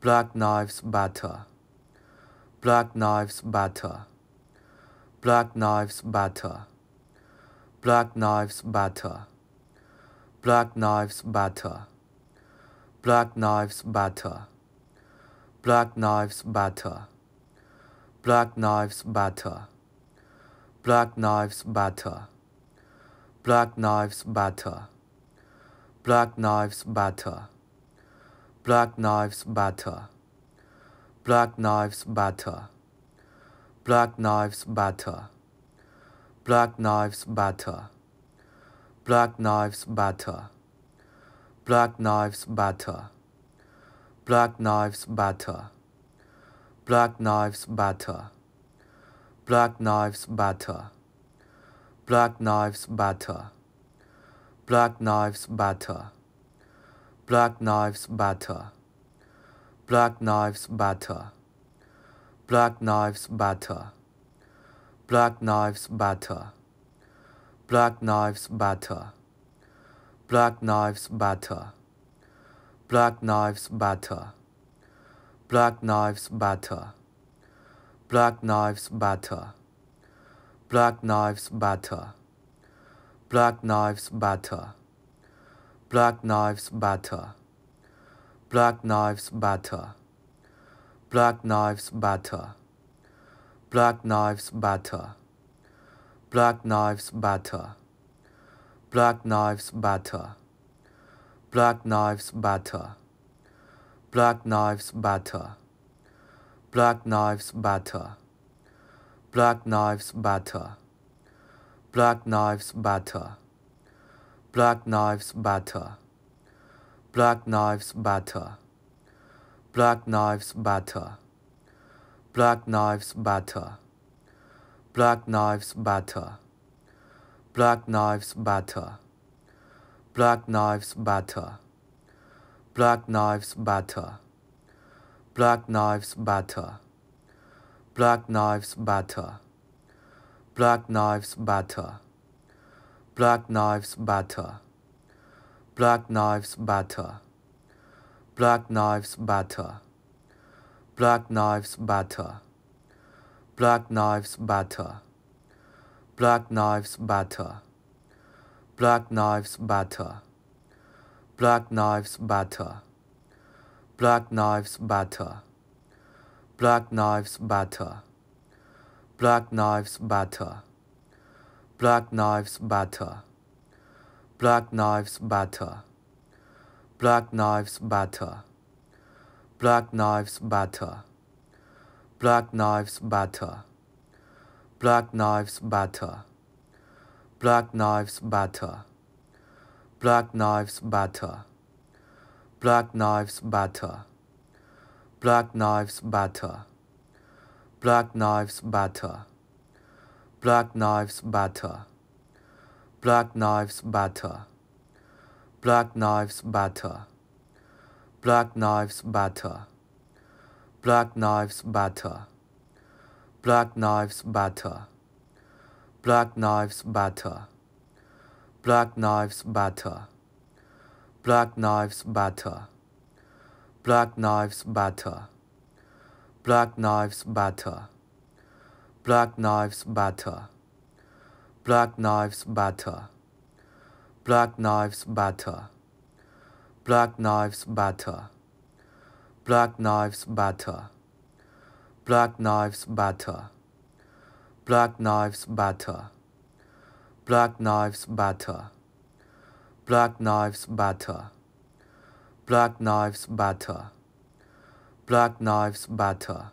Black Knives Matter. Black Knives Matter. Black Knives Matter. Black Knives Matter. Black Knives Matter. Black Knives Matter. Black Knives Matter. Black Knives Matter. Black Knives Matter. Black Knives Matter. Black Knives Matter. Black Knives Matter. Black Knives Matter. Black Knives Matter. Black Knives Matter. Black Knives Matter. Black Knives Matter. Black Knives Matter. Black Knives Matter. Black Knives Matter. Black Knives Matter. Black Knives Matter. Black Knives Matter. Black Knives Matter. Black Knives Matter. Black Knives Matter. Black Knives Batter Black Knives Batter Black Knives Batter Black Knives Batter Black Knives Batter Black Knives Batter Black Knives Batter Black Knives Batter Black Knives Batter Black Knives Batter Black Knives Batter Black Knives Matter. Black Knives Matter. Black Knives Matter. Black Knives Matter. Black Knives Matter. Black Knives Matter. Black Knives Matter. Black Knives Matter. Black Knives Matter. Black Knives Matter. Black Knives Matter. Black Knives Matter. Black Knives Matter. Black Knives Matter. Black Knives Matter. Black Knives Matter. Black Knives Matter. Black Knives Matter. Black Knives Matter. Black Knives Matter. Black Knives Matter. Black Knives Matter. Black Knives Batter Black Knives Batter Black Knives Batter Black Knives Batter Black Knives Batter Black Knives Batter Black Knives Batter Black Knives Batter Black Knives Batter Black Knives Batter Black Knives Batter Black Knives Matter. Black Knives Matter. Black Knives Matter. Black Knives Matter. Black Knives Matter. Black Knives Matter. Black Knives Matter. Black Knives Matter. Black Knives Matter. Black Knives Matter. Black Knives Matter. Black Knives Matter. Black Knives Matter. Black Knives Matter. Black Knives Matter. Black Knives Matter. Black Knives Matter. Black Knives Matter. Black Knives Matter. Black Knives Matter. Black Knives Matter. Black Knives Matter. Black Knives Matter. Black Knives Matter. Black Knives Matter. Black Knives Matter. Black Knives Matter. Black Knives Matter. Black Knives Matter.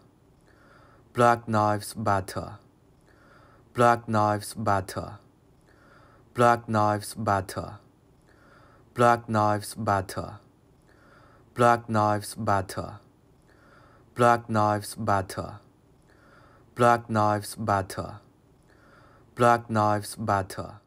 Black Knives Matter. Black Knives Matter. Black Knives Matter. Black Knives Matter. Black Knives Batter Black Knives Batter Black Knives Batter Black Knives Batter